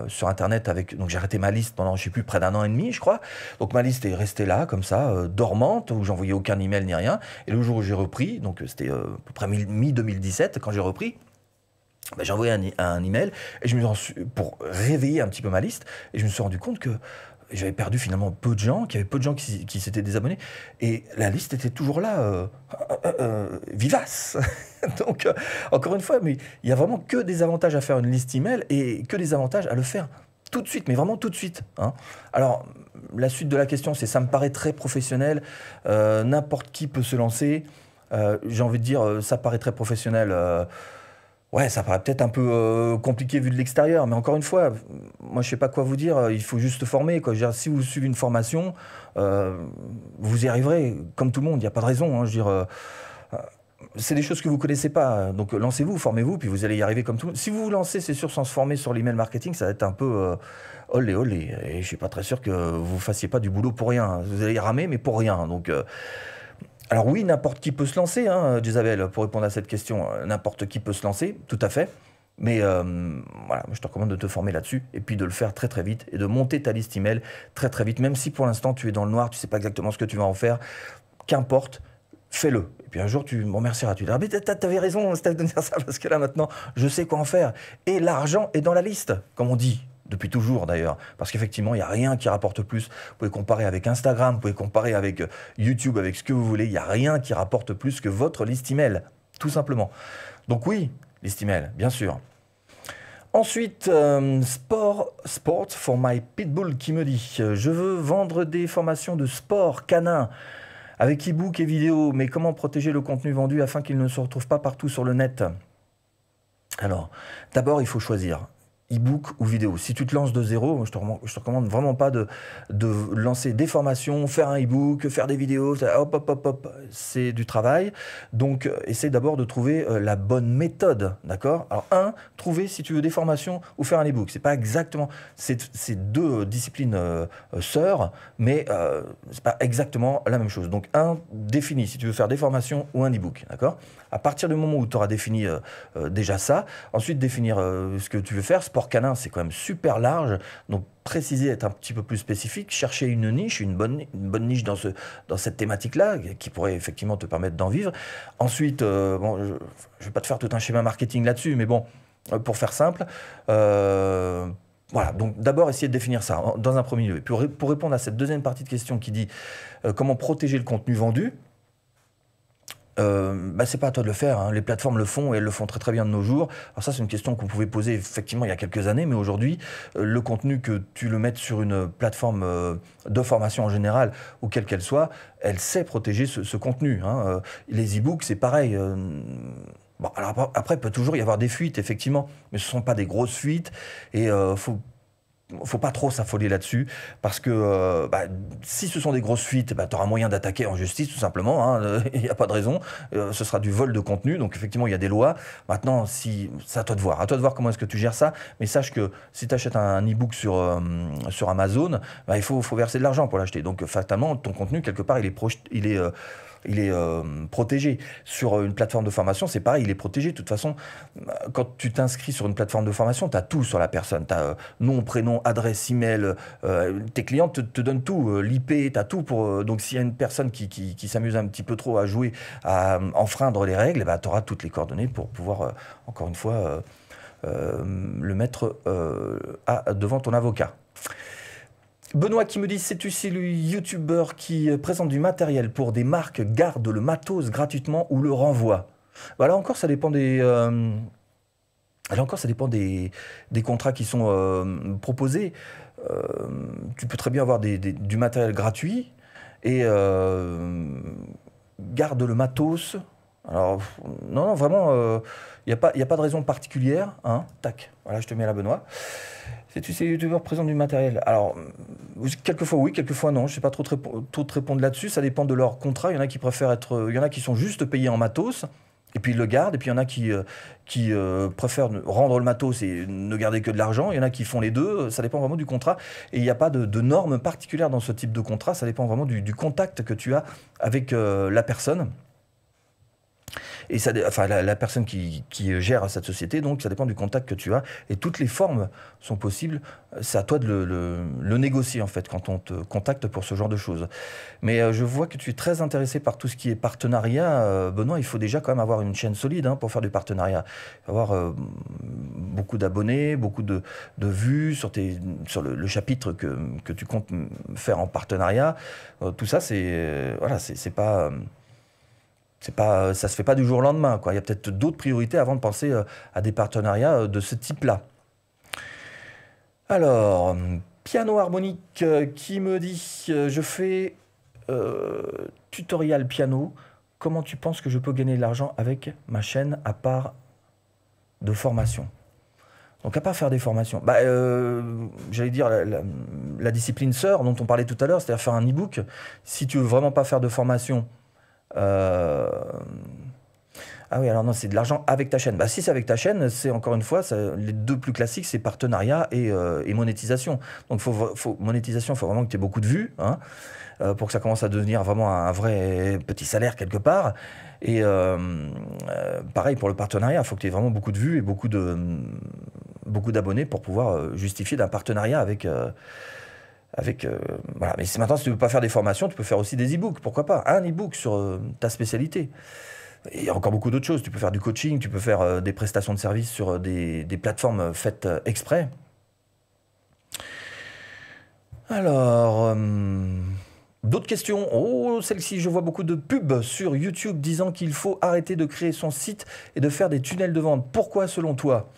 sur Internet avec. Donc, j'ai arrêté ma liste pendant, je sais plus, près d'un an et demi, je crois. Donc, ma liste est restée là, comme ça, dormante, où j'envoyais aucun email ni rien. Et le jour où j'ai repris, donc c'était à peu près mi-2017, quand j'ai repris, bah, j'ai envoyé un, un, email et je me suis, pour réveiller un petit peu ma liste et je me suis rendu compte que j'avais perdu finalement peu de gens, il y avait peu de gens qui, s'étaient désabonnés. Et la liste était toujours là, euh, euh, euh, vivace. [laughs] Donc, encore une fois, mais il n'y a vraiment que des avantages à faire une liste email et que des avantages à le faire tout de suite, mais vraiment tout de suite. Hein. Alors, la suite de la question, c'est ça me paraît très professionnel. N'importe qui peut se lancer. J'ai envie de dire, ça paraît très professionnel. Ouais, ça paraît peut-être un peu euh, compliqué vu de l'extérieur, mais encore une fois, moi je sais pas quoi vous dire, euh, il faut juste former. Quoi. si vous suivez une formation, euh, vous y arriverez, comme tout le monde, il n'y a pas de raison. Hein, je dire, c'est des choses que vous connaissez pas, donc lancez-vous, formez-vous, puis vous allez y arriver comme tout le monde. Si vous vous lancez, c'est sûr, sans se former sur l'email marketing, ça va être un peu olé olé, et je suis pas très sûr que vous fassiez pas du boulot pour rien. Hein. Vous allez y ramer, mais pour rien. Donc alors oui, n'importe qui peut se lancer, hein, pour répondre à cette question. Euh, n'importe qui peut se lancer, tout à fait. Mais euh, voilà, je te recommande de te former là-dessus et puis de le faire très très vite et de monter ta liste email très très vite. Même si pour l'instant tu es dans le noir, tu ne sais pas exactement ce que tu vas en faire, qu'importe, fais-le. Et puis un jour, tu me remercieras. Tu diras, mais t'avais raison, Steph, de dire ça, parce que là, maintenant, je sais quoi en faire. Et l'argent est dans la liste, comme on dit depuis toujours d'ailleurs, parce qu'effectivement, il n'y a rien qui rapporte plus. Vous pouvez comparer avec Instagram, vous pouvez comparer avec euh, YouTube, avec ce que vous voulez, il n'y a rien qui rapporte plus que votre liste email, tout simplement. Donc oui, liste email, bien sûr. Ensuite, euh, sport, sport for my pitbull qui me dit euh, Je veux vendre des formations de sport canin avec e-book et vidéo, mais comment protéger le contenu vendu afin qu'il ne se retrouve pas partout sur le net Alors, d'abord, il faut choisir e-book ou vidéo. Si tu te lances de zéro, je te, te recommande vraiment pas de, de lancer des formations, faire un e-book, faire des vidéos, hop, hop, hop, hop, c'est du travail. Donc, euh, essaie d'abord de trouver euh, la bonne méthode, d'accord Alors, un, trouver si tu veux des formations ou faire un e-book. C'est pas exactement, c'est deux disciplines euh, sœurs, mais c'est pas exactement la même chose. Donc, un, définis si tu veux faire des formations ou un e-book, d'accord À partir du moment où tu auras défini déjà ça, ensuite définir ce que tu veux faire, canin, c'est quand même super large. Donc, préciser, être un petit peu plus spécifique, chercher une niche, une bonne, niche dans, ce, dans cette thématique-là, qui pourrait effectivement te permettre d'en vivre. Ensuite, euh, bon, je ne vais pas te faire tout un schéma marketing là-dessus, mais bon, euh, pour faire simple, euh, voilà, donc d'abord essayer de définir ça dans un premier lieu. Et puis pour répondre à cette deuxième partie de question qui dit comment protéger le contenu vendu, euh, bah, c'est pas à toi de le faire. Hein. Les plateformes le font et elles le font très très bien de nos jours. Alors ça, c'est une question qu'on pouvait poser effectivement il y a quelques années, mais aujourd'hui, euh, le contenu que tu le mettes sur une plateforme euh, de formation en général ou quelle qu'elle soit, elle sait protéger ce, contenu. Hein. les e-books, c'est pareil. Bon, alors après, il peut toujours y avoir des fuites, effectivement, mais ce ne sont pas des grosses fuites et faut faut pas trop s'affoler là-dessus parce que euh, bah, si ce sont des grosses fuites, bah, tu auras moyen d'attaquer en justice tout simplement. Hein, [laughs] il n'y a pas de raison. Euh, ce sera du vol de contenu. Donc effectivement, il y a des lois. Maintenant, si, c'est à toi de voir. À toi de voir comment est-ce que tu gères ça. Mais sache que si tu achètes un e-book sur, euh, sur Amazon, bah, il faut, faut verser de l'argent pour l'acheter. Donc fatalement, ton contenu, quelque part, il est, il est il est euh, protégé. Sur euh, une plateforme de formation, c'est pareil, il est protégé. De toute façon, quand tu t'inscris sur une plateforme de formation, tu as tout sur la personne. Tu as euh, nom, prénom, adresse, email. tes clients te, donnent tout. L'IP, tu as tout. Pour, donc s'il y a une personne qui, s'amuse un petit peu trop à jouer, à enfreindre les règles, eh ben, tu auras toutes les coordonnées pour pouvoir, encore une fois, le mettre devant ton avocat. Benoît qui me dit c'est tu si le youtubeur qui euh, présente du matériel pour des marques garde le matos gratuitement ou le renvoie bah, Là encore, ça dépend des. Euh, encore, ça dépend des, contrats qui sont euh, proposés. tu peux très bien avoir du matériel gratuit et garde le matos alors, non, non, vraiment, il euh, n'y a, pas, a pas de raison particulière. Hein. Tac, voilà, je te mets à la Benoît. C'est tu sais, youtubeurs présentent du matériel. Alors, quelquefois oui, quelquefois non. Je ne sais pas trop te, trop répondre là-dessus. Ça dépend de leur contrat. Il y en a qui préfèrent être. Euh, il y en a qui sont juste payés en matos. Et puis ils le gardent, et puis il y en a qui, euh, qui préfèrent rendre le matos et ne garder que de l'argent, il y en a qui font les deux, ça dépend vraiment du contrat, et il n'y a pas de, de, normes particulières dans ce type de contrat, ça dépend vraiment du, contact que tu as avec la personne. Et ça, enfin, la, personne qui, qui, gère cette société, donc ça dépend du contact que tu as. Et toutes les formes sont possibles. Euh, c'est à toi de le, le, négocier, en fait, quand on te contacte pour ce genre de choses. Mais euh, je vois que tu es très intéressé par tout ce qui est partenariat. Euh, Benoît, il faut déjà quand même avoir une chaîne solide hein, pour faire du partenariat. Avoir beaucoup d'abonnés, beaucoup de, de, vues sur, tes, sur le, chapitre que, que, tu comptes faire en partenariat. tout ça, c'est. voilà, c'est pas c'est pas, euh, ça se fait pas du jour au lendemain. Il y a peut-être d'autres priorités avant de penser euh, à des partenariats euh, de ce type-là. Alors, piano harmonique qui me dit je fais euh, tutoriel piano. Comment tu penses que je peux gagner de l'argent avec ma chaîne à part de formation donc à part faire des formations, bah, j'allais dire la, discipline sœur dont on parlait tout à l'heure, c'est-à-dire faire un e-book. Si tu veux vraiment pas faire de formation, euh, ah oui, alors non, c'est de l'argent avec ta chaîne. Bah, si c'est avec ta chaîne, c'est encore une fois, les deux plus classiques, c'est partenariat et, euh, monétisation. Donc, monétisation, il faut vraiment que tu aies beaucoup de vues hein, euh, pour que ça commence à devenir vraiment un vrai petit salaire quelque part. Et pareil pour le partenariat, il faut que tu aies vraiment beaucoup de vues et beaucoup d'abonnés beaucoup pour pouvoir justifier d'un partenariat avec, avec euh, voilà. Mais maintenant, si tu peux pas faire des formations, tu peux faire aussi des e-books. Pourquoi pas un e-book sur euh, ta spécialité. il y a encore beaucoup d'autres choses. Tu peux faire du coaching, tu peux faire euh, des prestations de services sur des, plateformes faites exprès. Alors, d'autres questions. Oh, celle-ci, je vois beaucoup de pubs sur YouTube disant qu'il faut arrêter de créer son site et de faire des tunnels de vente. Pourquoi, selon toi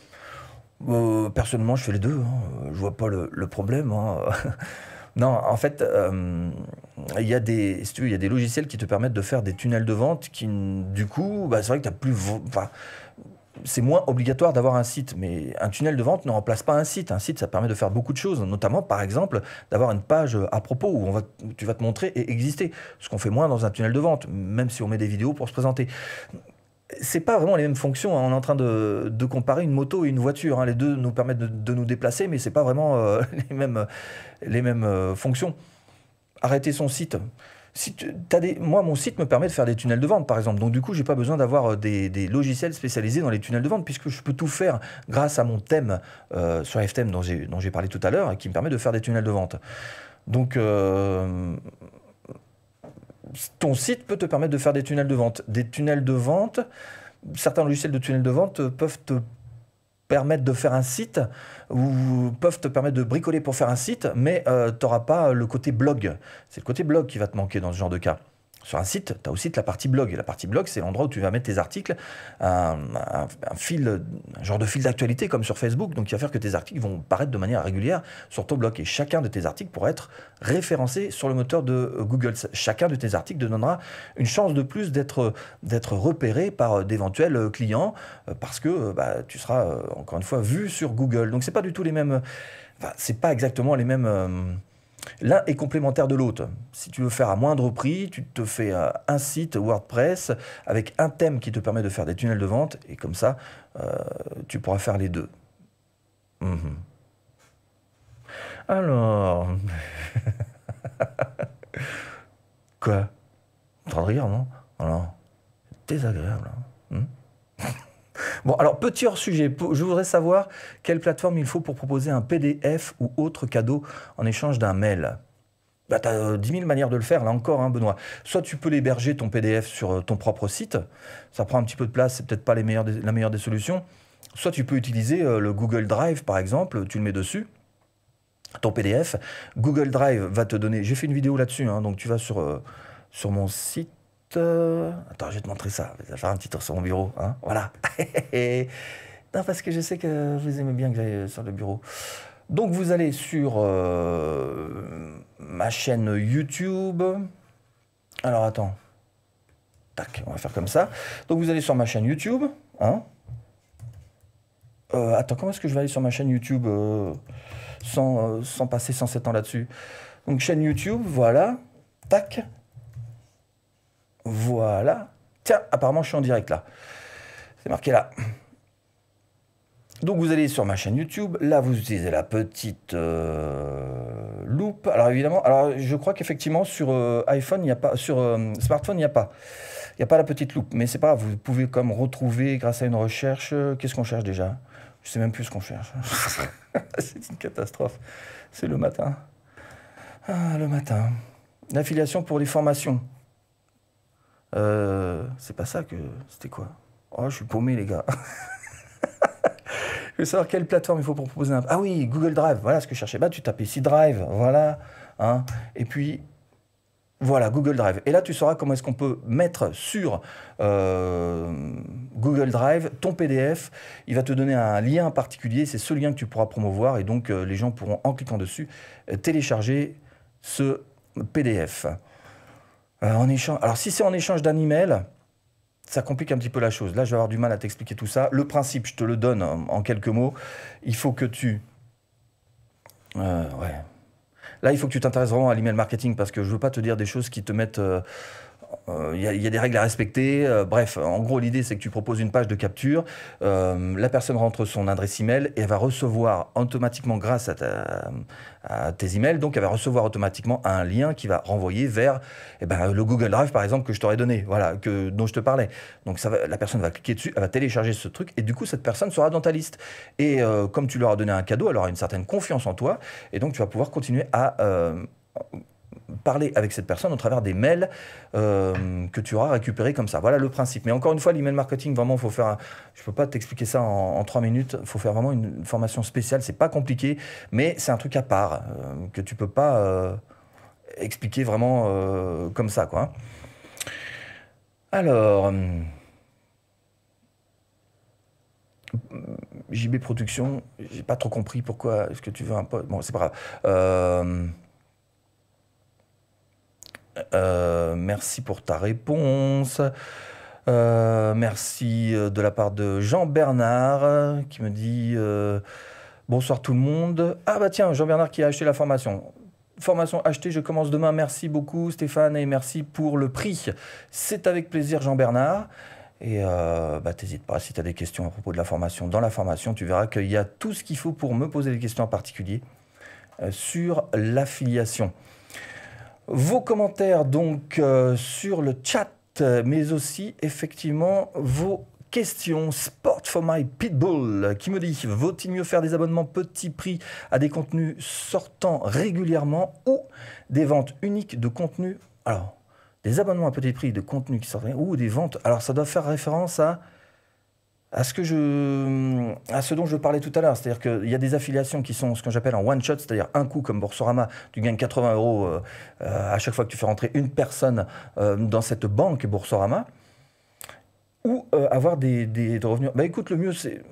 personnellement, je fais les deux. Je hein. Je vois pas le, problème. Hein. [laughs] Non, en fait, euh, il y, a des, y des logiciels qui te permettent de faire des tunnels de vente qui, du coup, bah, c'est vrai que plus. c'est moins obligatoire d'avoir un site, mais un tunnel de vente ne remplace pas un site. Un site, ça permet de faire beaucoup de choses, notamment par exemple d'avoir une page euh, à propos où, on va, où tu vas te montrer et exister, ce qu'on fait moins dans un tunnel de vente, même si on met des vidéos pour se présenter c'est pas vraiment les mêmes fonctions. Hein. On est en train de, comparer une moto et une voiture. Hein. Les deux nous permettent de, nous déplacer, mais c'est pas vraiment euh, [laughs] les mêmes, les mêmes euh, fonctions. Arrêter son site. moi, mon site me permet de faire des tunnels de vente, par exemple. Donc, du coup, j'ai pas besoin d'avoir euh, des, logiciels spécialisés dans les tunnels de vente, puisque je peux tout faire grâce à mon thème sur FTM dont j'ai parlé tout à l'heure, et qui me permet de faire des tunnels de vente. Donc, ton site peut te permettre de faire des tunnels de vente. Des tunnels de vente, certains logiciels de tunnels de vente peuvent te permettre de faire un site ou peuvent te permettre de bricoler pour faire un site, mais euh, tu n'auras pas le côté blog. C'est le côté blog qui va te manquer dans ce genre de cas. Sur un site, tu as aussi la partie blog. Et la partie blog, c'est l'endroit où tu vas mettre tes articles, un, fil, un genre de fil d'actualité comme sur Facebook. Donc, il va faire que tes articles vont paraître de manière régulière sur ton blog. Et chacun de tes articles pourra être référencé sur le moteur de euh, Google. Chacun de tes articles te donnera une chance de plus d'être euh, repéré par euh, d'éventuels clients parce que bah, tu seras, encore une fois, vu sur Google. Donc, ce pas du tout les mêmes. Enfin, n'est pas exactement les mêmes L'un est complémentaire de l'autre. Si tu veux faire à moindre prix, tu te fais euh, un site WordPress avec un thème qui te permet de faire des tunnels de vente et comme ça, euh, tu pourras faire les deux. Mhm. Alors... [laughs] Quoi T'as de rire, non Alors, désagréable. Hein hmm Bon, alors petit hors sujet, je voudrais savoir quelle plateforme il faut pour proposer un PDF ou autre cadeau en échange d'un mail. Bah, tu as 10 000 manières de le faire, là encore, hein, Benoît. Soit tu peux l'héberger, ton PDF, sur euh, ton propre site. Ça prend un petit peu de place, c'est peut-être pas la meilleure des solutions. Soit tu peux utiliser euh, le Google Drive, par exemple, tu le mets dessus ton PDF. Google Drive va te donner. J'ai fait une vidéo là-dessus, hein, donc tu vas sur, euh, sur mon site. Euh, attends, je vais te montrer ça. Je vais faire un petit tour sur mon bureau. Hein. voilà. [laughs] non, parce que je sais que vous aimez bien que j'aille euh, sur le bureau. Donc, vous allez sur euh, ma chaîne YouTube. Alors, attends. Tac, on va faire comme ça. Donc, vous allez sur ma chaîne YouTube. Hein attends, comment est-ce que je vais aller sur ma chaîne YouTube sans, sans passer 107 ans là-dessus Donc, chaîne YouTube, voilà. Tac. Voilà. Tiens, apparemment, je suis en direct là. C'est marqué là. Donc vous allez sur ma chaîne YouTube, là vous utilisez la petite euh, loupe. Alors évidemment, alors je crois qu'effectivement sur euh, iPhone, il n'y a pas sur euh, smartphone, il n'y a pas. Il n'y a pas la petite loupe, mais c'est pas grave, vous pouvez comme retrouver grâce à une recherche, qu'est-ce qu'on cherche déjà Je sais même plus ce qu'on cherche. [laughs] c'est une catastrophe. C'est le matin. Ah, le matin. L'affiliation pour les formations. Euh, c'est pas ça que. C'était quoi Oh, je suis paumé, les gars. [laughs] je veux savoir quelle plateforme il faut proposer un. Ah oui, Google Drive, voilà ce que je cherchais. Bah, tu tapais ici Drive, voilà. Hein. Et puis, voilà, Google Drive. Et là, tu sauras comment est-ce qu'on peut mettre sur euh, Google Drive ton PDF. Il va te donner un lien particulier. C'est ce lien que tu pourras promouvoir. Et donc, euh, les gens pourront, en cliquant dessus, télécharger ce PDF. Euh, échange... Alors, si c'est en échange d'un email, ça complique un petit peu la chose. Là, je vais avoir du mal à t'expliquer tout ça. Le principe, je te le donne en quelques mots. Il faut que tu. Euh, ouais. Là, il faut que tu t'intéresses vraiment à l'email marketing parce que je ne veux pas te dire des choses qui te mettent. Euh, il euh, y, a des règles à respecter. Euh, bref, en gros, l'idée, c'est que tu proposes une page de capture. Euh, la personne rentre son adresse email et elle va recevoir automatiquement, grâce à, tes emails, donc elle va recevoir automatiquement un lien qui va renvoyer vers eh ben, le Google Drive, par exemple, que je t'aurais donné, voilà, que, dont je te parlais. Donc ça la personne va cliquer dessus, elle va télécharger ce truc, et du coup, cette personne sera dans ta liste. Et comme tu leur as donné un cadeau, elle aura une certaine confiance en toi, et donc tu vas pouvoir continuer à parler avec cette personne au travers des mails euh, que tu auras récupérés comme ça. Voilà le principe. Mais encore une fois, l'email marketing, vraiment, faut faire. Un... Je peux pas t'expliquer ça en, trois minutes. Il faut faire vraiment une formation spéciale. C'est pas compliqué, mais c'est un truc à part euh, que tu peux pas euh, expliquer vraiment comme ça, quoi. Alors. JB Production, j'ai pas trop compris pourquoi est-ce que tu veux un poste. Bon, c'est pas grave. Euh, merci pour ta réponse. Euh, merci euh, de la part de Jean-Bernard qui me dit bonsoir tout le monde. Ah bah tiens, Jean-Bernard qui a acheté la formation. Formation achetée, je commence demain. Merci beaucoup Stéphane et merci pour le prix. C'est avec plaisir Jean-Bernard. Et bah, t'hésites pas, si tu as des questions à propos de la formation, dans la formation, tu verras qu'il y a tout ce qu'il faut pour me poser des questions en particulier sur l'affiliation. Vos commentaires donc euh, sur le chat, mais aussi effectivement vos questions. Sport for My Pitbull qui me dit vaut-il mieux faire des abonnements petit prix à des contenus sortant régulièrement ou des ventes uniques de contenus Alors, des abonnements à petit prix de contenus qui sortent ou des ventes. Alors, ça doit faire référence à à ce, que je, hum, à ce dont je parlais tout à l'heure, c'est-à-dire qu'il y a des affiliations qui sont ce que j'appelle en one-shot, c'est-à-dire un coup comme Boursorama, tu gagnes 80 euros euh, euh, à chaque fois que tu fais rentrer une personne euh, dans cette banque Boursorama, ou avoir des, des revenus. Bah écoute, le mieux c'est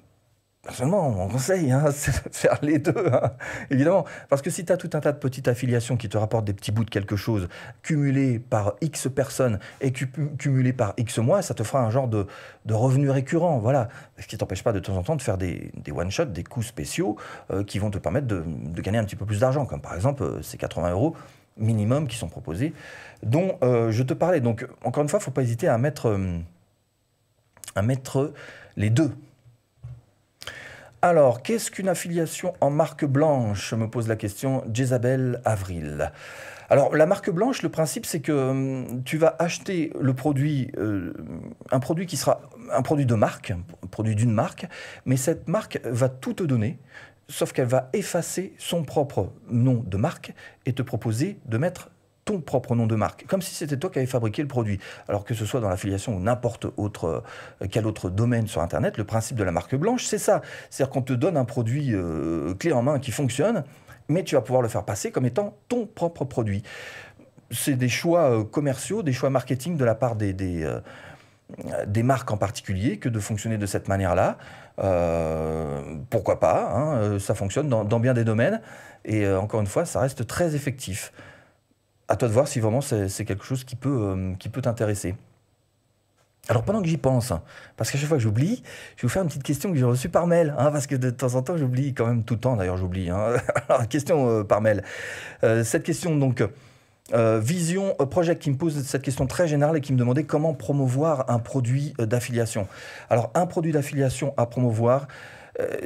Personnellement, mon conseil, hein, [laughs] c'est de faire les deux, hein. évidemment. Parce que si tu as tout un tas de petites affiliations qui te rapportent des petits bouts de quelque chose, cumulés par X personnes et cumulés par X mois, ça te fera un genre de, de revenu récurrent. Voilà. Ce qui ne t'empêche pas de temps en temps de faire des, one-shots, des coûts spéciaux euh, qui vont te permettre de, gagner un petit peu plus d'argent. Comme par exemple euh, ces 80 euros minimum qui sont proposés, dont euh, je te parlais. Donc, encore une fois, il ne faut pas hésiter à mettre, à mettre les deux alors, qu'est-ce qu'une affiliation en marque blanche me pose la question Jezabel Avril. Alors, la marque blanche, le principe, c'est que hum, tu vas acheter le produit, euh, un produit qui sera un produit de marque, un produit d'une marque, mais cette marque va tout te donner, sauf qu'elle va effacer son propre nom de marque et te proposer de mettre ton propre nom de marque, comme si c'était toi qui avais fabriqué le produit. Alors que ce soit dans l'affiliation ou n'importe autre, euh, quel autre domaine sur Internet, le principe de la marque blanche, c'est ça. C'est-à-dire qu'on te donne un produit euh, clé en main qui fonctionne, mais tu vas pouvoir le faire passer comme étant ton propre produit. C'est des choix euh, commerciaux, des choix marketing de la part des, des marques en particulier que de fonctionner de cette manière-là. pourquoi pas hein, Ça fonctionne dans, bien des domaines. Et encore une fois, ça reste très effectif à toi de voir si vraiment c'est quelque chose euh, qui peut, t'intéresser. Alors pendant que j'y pense, hein, parce qu'à chaque fois que j'oublie, je vais vous faire une petite question que j'ai reçue par mail, hein, parce que de temps en temps j'oublie quand même tout le temps d'ailleurs j'oublie. Hein. [laughs] Alors question euh, par mail. Euh, cette question donc Vision Project qui me pose cette question très générale et qui me demandait comment promouvoir un produit d'affiliation. Alors un produit d'affiliation à promouvoir,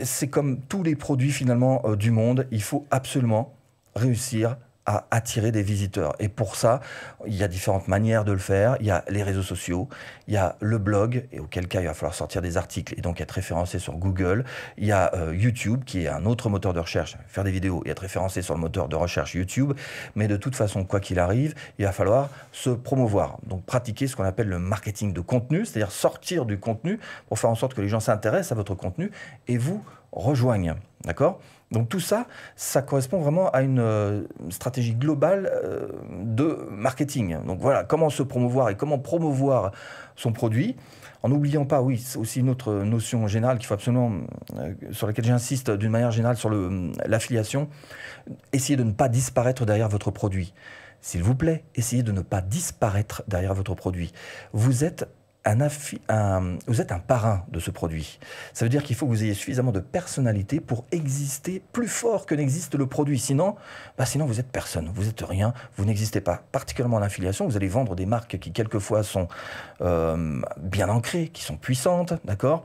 c'est comme tous les produits finalement du monde, il faut absolument réussir à attirer des visiteurs. Et pour ça, il y a différentes manières de le faire. Il y a les réseaux sociaux, il y a le blog, et auquel cas il va falloir sortir des articles et donc être référencé sur Google. Il y a euh, YouTube, qui est un autre moteur de recherche, faire des vidéos et être référencé sur le moteur de recherche YouTube. Mais de toute façon, quoi qu'il arrive, il va falloir se promouvoir. Donc pratiquer ce qu'on appelle le marketing de contenu, c'est-à-dire sortir du contenu pour faire en sorte que les gens s'intéressent à votre contenu et vous rejoignent. D'accord donc tout ça, ça correspond vraiment à une euh, stratégie globale euh, de marketing. Donc voilà, comment se promouvoir et comment promouvoir son produit en n'oubliant pas, oui, c'est aussi une autre notion générale qu'il faut absolument, euh, sur laquelle j'insiste d'une manière générale sur hum, l'affiliation, essayez de ne pas disparaître derrière votre produit. S'il vous plaît, essayez de ne pas disparaître derrière votre produit. Vous êtes vous êtes un parrain de ce produit. Ça veut dire qu'il faut que vous ayez suffisamment de personnalité pour exister plus fort que n'existe le produit. Sinon, bah, sinon vous êtes personne, vous êtes rien, vous n'existez pas. Particulièrement en affiliation, vous allez vendre des marques qui quelquefois sont euh, bien ancrées, qui sont puissantes, d'accord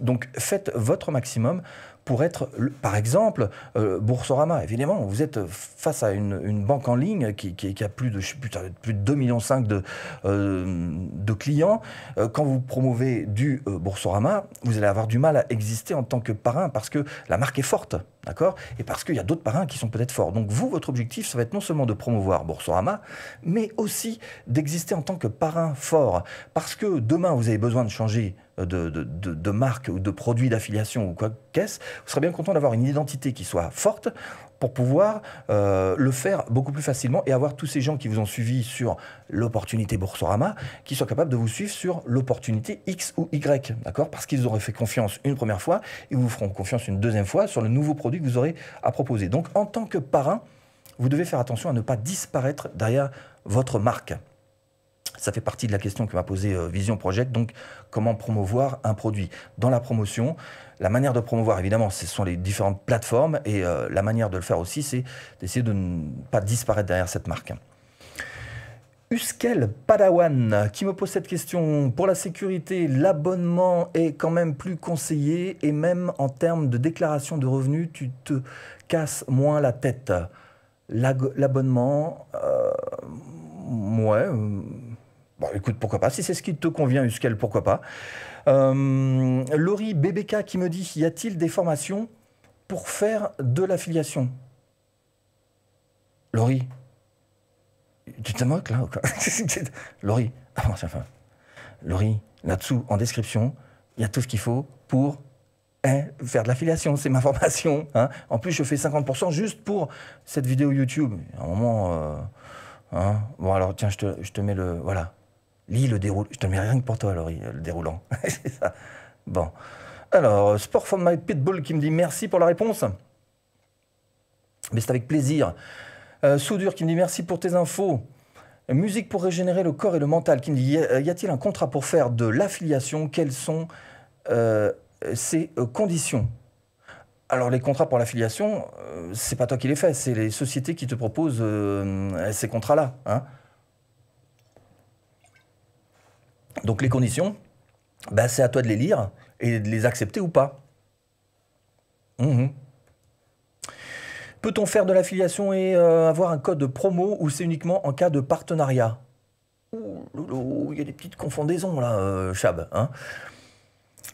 Donc faites votre maximum pour être, par exemple, euh, Boursorama. Évidemment, vous êtes face à une, banque en ligne qui, a plus de, plus de 2,5 millions de, euh, de clients. Euh, quand vous promouvez du Boursorama, vous allez avoir du mal à exister en tant que parrain parce que la marque est forte. D'accord Et parce qu'il y a d'autres parrains qui sont peut-être forts. Donc vous, votre objectif, ça va être non seulement de promouvoir Boursorama, mais aussi d'exister en tant que parrain fort. Parce que demain, vous avez besoin de changer de, de, marque ou de produits d'affiliation ou quoi qu'est-ce, vous serez bien content d'avoir une identité qui soit forte pour pouvoir euh, le faire beaucoup plus facilement et avoir tous ces gens qui vous ont suivi sur l'opportunité Boursorama, qui soient capables de vous suivre sur l'opportunité X ou Y, d'accord Parce qu'ils auraient fait confiance une première fois et vous feront confiance une deuxième fois sur le nouveau produit que vous aurez à proposer. Donc en tant que parrain, vous devez faire attention à ne pas disparaître derrière votre marque. Ça fait partie de la question que m'a posée euh, Vision Project. Donc, comment promouvoir un produit Dans la promotion, la manière de promouvoir, évidemment, ce sont les différentes plateformes. Et euh, la manière de le faire aussi, c'est d'essayer de ne pas disparaître derrière cette marque. Uskel Padawan qui me pose cette question. Pour la sécurité, l'abonnement est quand même plus conseillé et même en termes de déclaration de revenus, tu te casses moins la tête. L'abonnement, moi, euh, ouais, Bon, écoute, pourquoi pas Si c'est ce qui te convient, Uskel, pourquoi pas euh, Laurie BBK qui me dit y a-t-il des formations pour faire de l'affiliation Laurie, tu te moques là ou quoi [laughs] Laurie, ah, enfin, Laurie, là-dessous, en description, il y a tout ce qu'il faut pour hein, faire de l'affiliation, c'est ma formation. Hein. En plus, je fais 50% juste pour cette vidéo YouTube. À un moment, euh, hein. bon alors tiens, je te, je te mets le voilà. Lis le déroulant. Je te mets rien que pour toi, alors, euh, le déroulant. [laughs] c'est ça. Bon. Alors, euh, Sport for my Pitbull qui me dit merci pour la réponse. Mais c'est avec plaisir. Euh, Soudure qui me dit merci pour tes infos. Musique pour régénérer le corps et le mental qui me dit y a-t-il un contrat pour faire de l'affiliation Quelles sont ces conditions alors les contrats pour l'affiliation, c'est pas toi qui les fais, c'est les sociétés qui te proposent ces contrats-là. Hein Donc les conditions, bah, c'est à toi de les lire et de les accepter ou pas. Mhm. Peut-on faire de l'affiliation et euh, avoir un code promo ou c'est uniquement en cas de partenariat Ouh, il y a des petites confondaisons là, euh, Chab. Hein.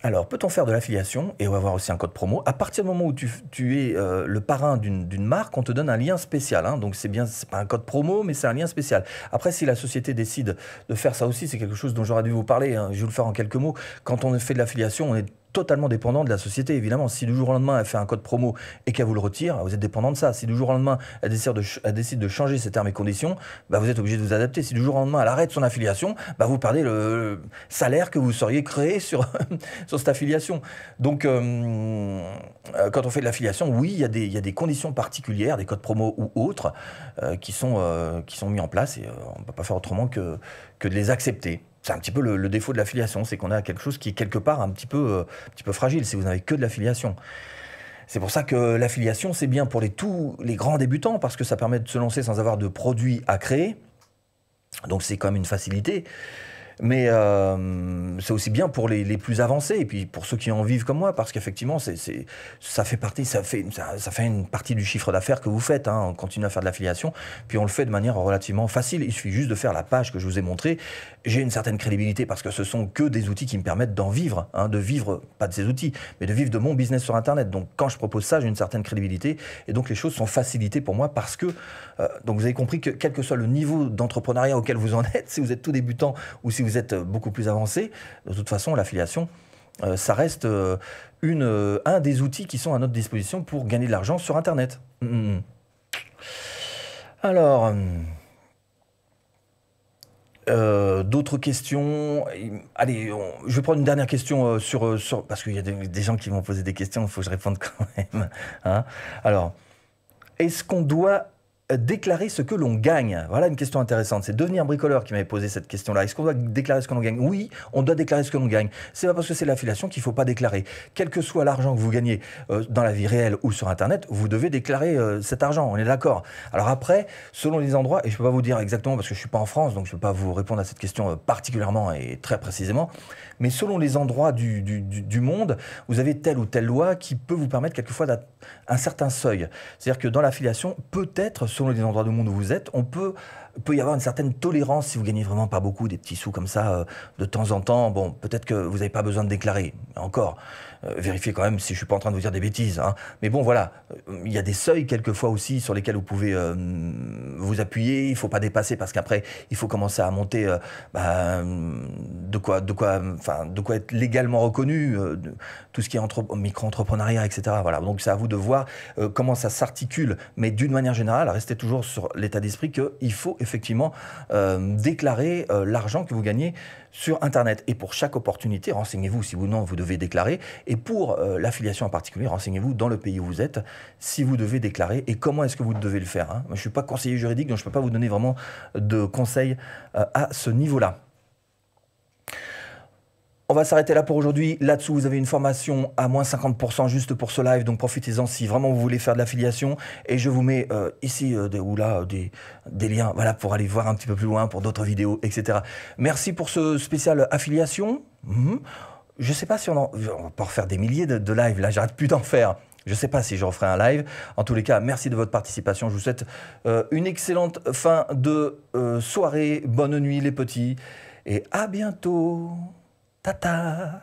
Alors, peut-on faire de l'affiliation Et on va avoir aussi un code promo. À partir du moment où tu, es euh, le parrain d'une marque, on te donne un lien spécial. Hein. donc, c'est bien, pas un code promo, mais c'est un lien spécial. Après, si la société décide de faire ça aussi, c'est quelque chose dont j'aurais dû vous parler. Hein. je vais vous le faire en quelques mots. Quand on fait de l'affiliation, on est totalement dépendant de la société, évidemment. Si du jour au lendemain, elle fait un code promo et qu'elle vous le retire, vous êtes dépendant de ça. Si du jour au lendemain, elle décide de, de changer ses termes et conditions, bah, vous êtes obligé de vous adapter. Si du jour au lendemain, elle arrête son affiliation, bah, vous perdez le salaire que vous seriez créé [laughs] sur, sur cette affiliation. Donc, euh, euh, quand on fait de l'affiliation, oui, il y, a des conditions particulières, des codes promo ou autres, euh, qui, sont, qui sont mis en place et on ne peut pas faire autrement que, que de les accepter c'est un petit peu le, défaut de l'affiliation, c'est qu'on a quelque chose qui est quelque part un petit peu, euh, un petit peu fragile si vous n'avez que de l'affiliation. C'est pour ça que l'affiliation, c'est bien pour les, tous les grands débutants, parce que ça permet de se lancer sans avoir de produits à créer. Donc c'est quand même une facilité. Mais euh, c'est aussi bien pour les, plus avancés et puis pour ceux qui en vivent comme moi, parce qu'effectivement, c'est, ça fait partie, ça fait, ça, fait une partie du chiffre d'affaires que vous faites. Hein. On continue à faire de l'affiliation, puis on le fait de manière relativement facile. Il suffit juste de faire la page que je vous ai montrée j'ai une certaine crédibilité parce que ce sont que des outils qui me permettent d'en vivre, hein, de vivre, pas de ces outils, mais de vivre de mon business sur Internet. Donc quand je propose ça, j'ai une certaine crédibilité et donc les choses sont facilitées pour moi parce que, euh, donc vous avez compris que quel que soit le niveau d'entrepreneuriat auquel vous en [laughs] êtes, si vous êtes tout débutant ou si vous êtes euh, beaucoup plus avancé, de toute façon, l'affiliation, euh, ça reste une, un des outils qui sont à notre disposition pour gagner de l'argent sur Internet. Mmh, mmh, mmh. Alors... Hum, euh, d'autres questions Allez, je vais prendre une dernière question euh, euh, sur, parce qu'il y a des, gens qui m'ont posé des questions, il faut que je réponde [laughs] quand même. Hein. Alors, est-ce qu'on doit déclarer ce que l'on gagne Voilà une question intéressante. C'est devenir bricoleur qui m'avait posé cette question-là. Est-ce qu'on doit déclarer ce que l'on gagne Oui, on doit déclarer ce que l'on gagne. C'est pas parce que c'est l'affiliation qu'il faut pas déclarer. Quel que soit l'argent que vous gagnez euh, dans la vie réelle ou sur Internet, vous devez déclarer euh, cet argent. On est d'accord. Alors après, selon les endroits, et je peux pas vous dire exactement parce que je suis pas en France, donc je peux pas vous répondre à cette question euh, particulièrement et très précisément. Mais selon les endroits du, monde, vous avez telle ou telle loi qui peut vous permettre quelquefois un certain seuil. C'est-à-dire que dans l'affiliation, peut-être selon les endroits du monde où vous êtes, on peut, peut y avoir une certaine tolérance si vous gagnez vraiment pas beaucoup, des petits sous comme ça, euh, de temps en temps. Bon, peut-être que vous n'avez pas besoin de déclarer, encore. Euh, vérifiez quand même si je ne suis pas en train de vous dire des bêtises. Hein. Mais bon, voilà, il y a des seuils quelquefois aussi sur lesquels vous pouvez euh, vous appuyer. Il ne faut pas dépasser parce qu'après, il faut commencer à monter euh, bah, de quoi, de quoi, de quoi être légalement reconnu, tout ce qui est micro-entrepreneuriat, etc. Voilà. Donc c'est à vous de voir comment ça s'articule. Mais d'une manière générale, restez toujours sur l'état d'esprit qu'il faut effectivement déclarer l'argent que vous gagnez sur Internet. Et pour chaque opportunité, renseignez-vous si vous non vous devez déclarer. Et pour euh, l'affiliation en particulier, renseignez-vous dans le pays où vous êtes si vous devez déclarer et comment est-ce que vous devez le faire. Hein. je ne suis pas conseiller juridique, donc je ne peux pas vous donner vraiment de conseils euh, à ce niveau-là. On va s'arrêter là pour aujourd'hui. Là-dessous, vous avez une formation à moins 50% juste pour ce live, donc profitez-en si vraiment vous voulez faire de l'affiliation. Et je vous mets euh, ici euh, ou là des, liens voilà, pour aller voir un petit peu plus loin pour d'autres vidéos, etc. Merci pour ce spécial affiliation. Mhm. Je ne sais pas si on, en, va pas refaire des milliers de, lives, là j'arrête plus d'en faire. Je ne sais pas si je referai un live. En tous les cas, merci de votre participation. Je vous souhaite euh, une excellente fin de soirée. Bonne nuit les petits. Et à bientôt. タタ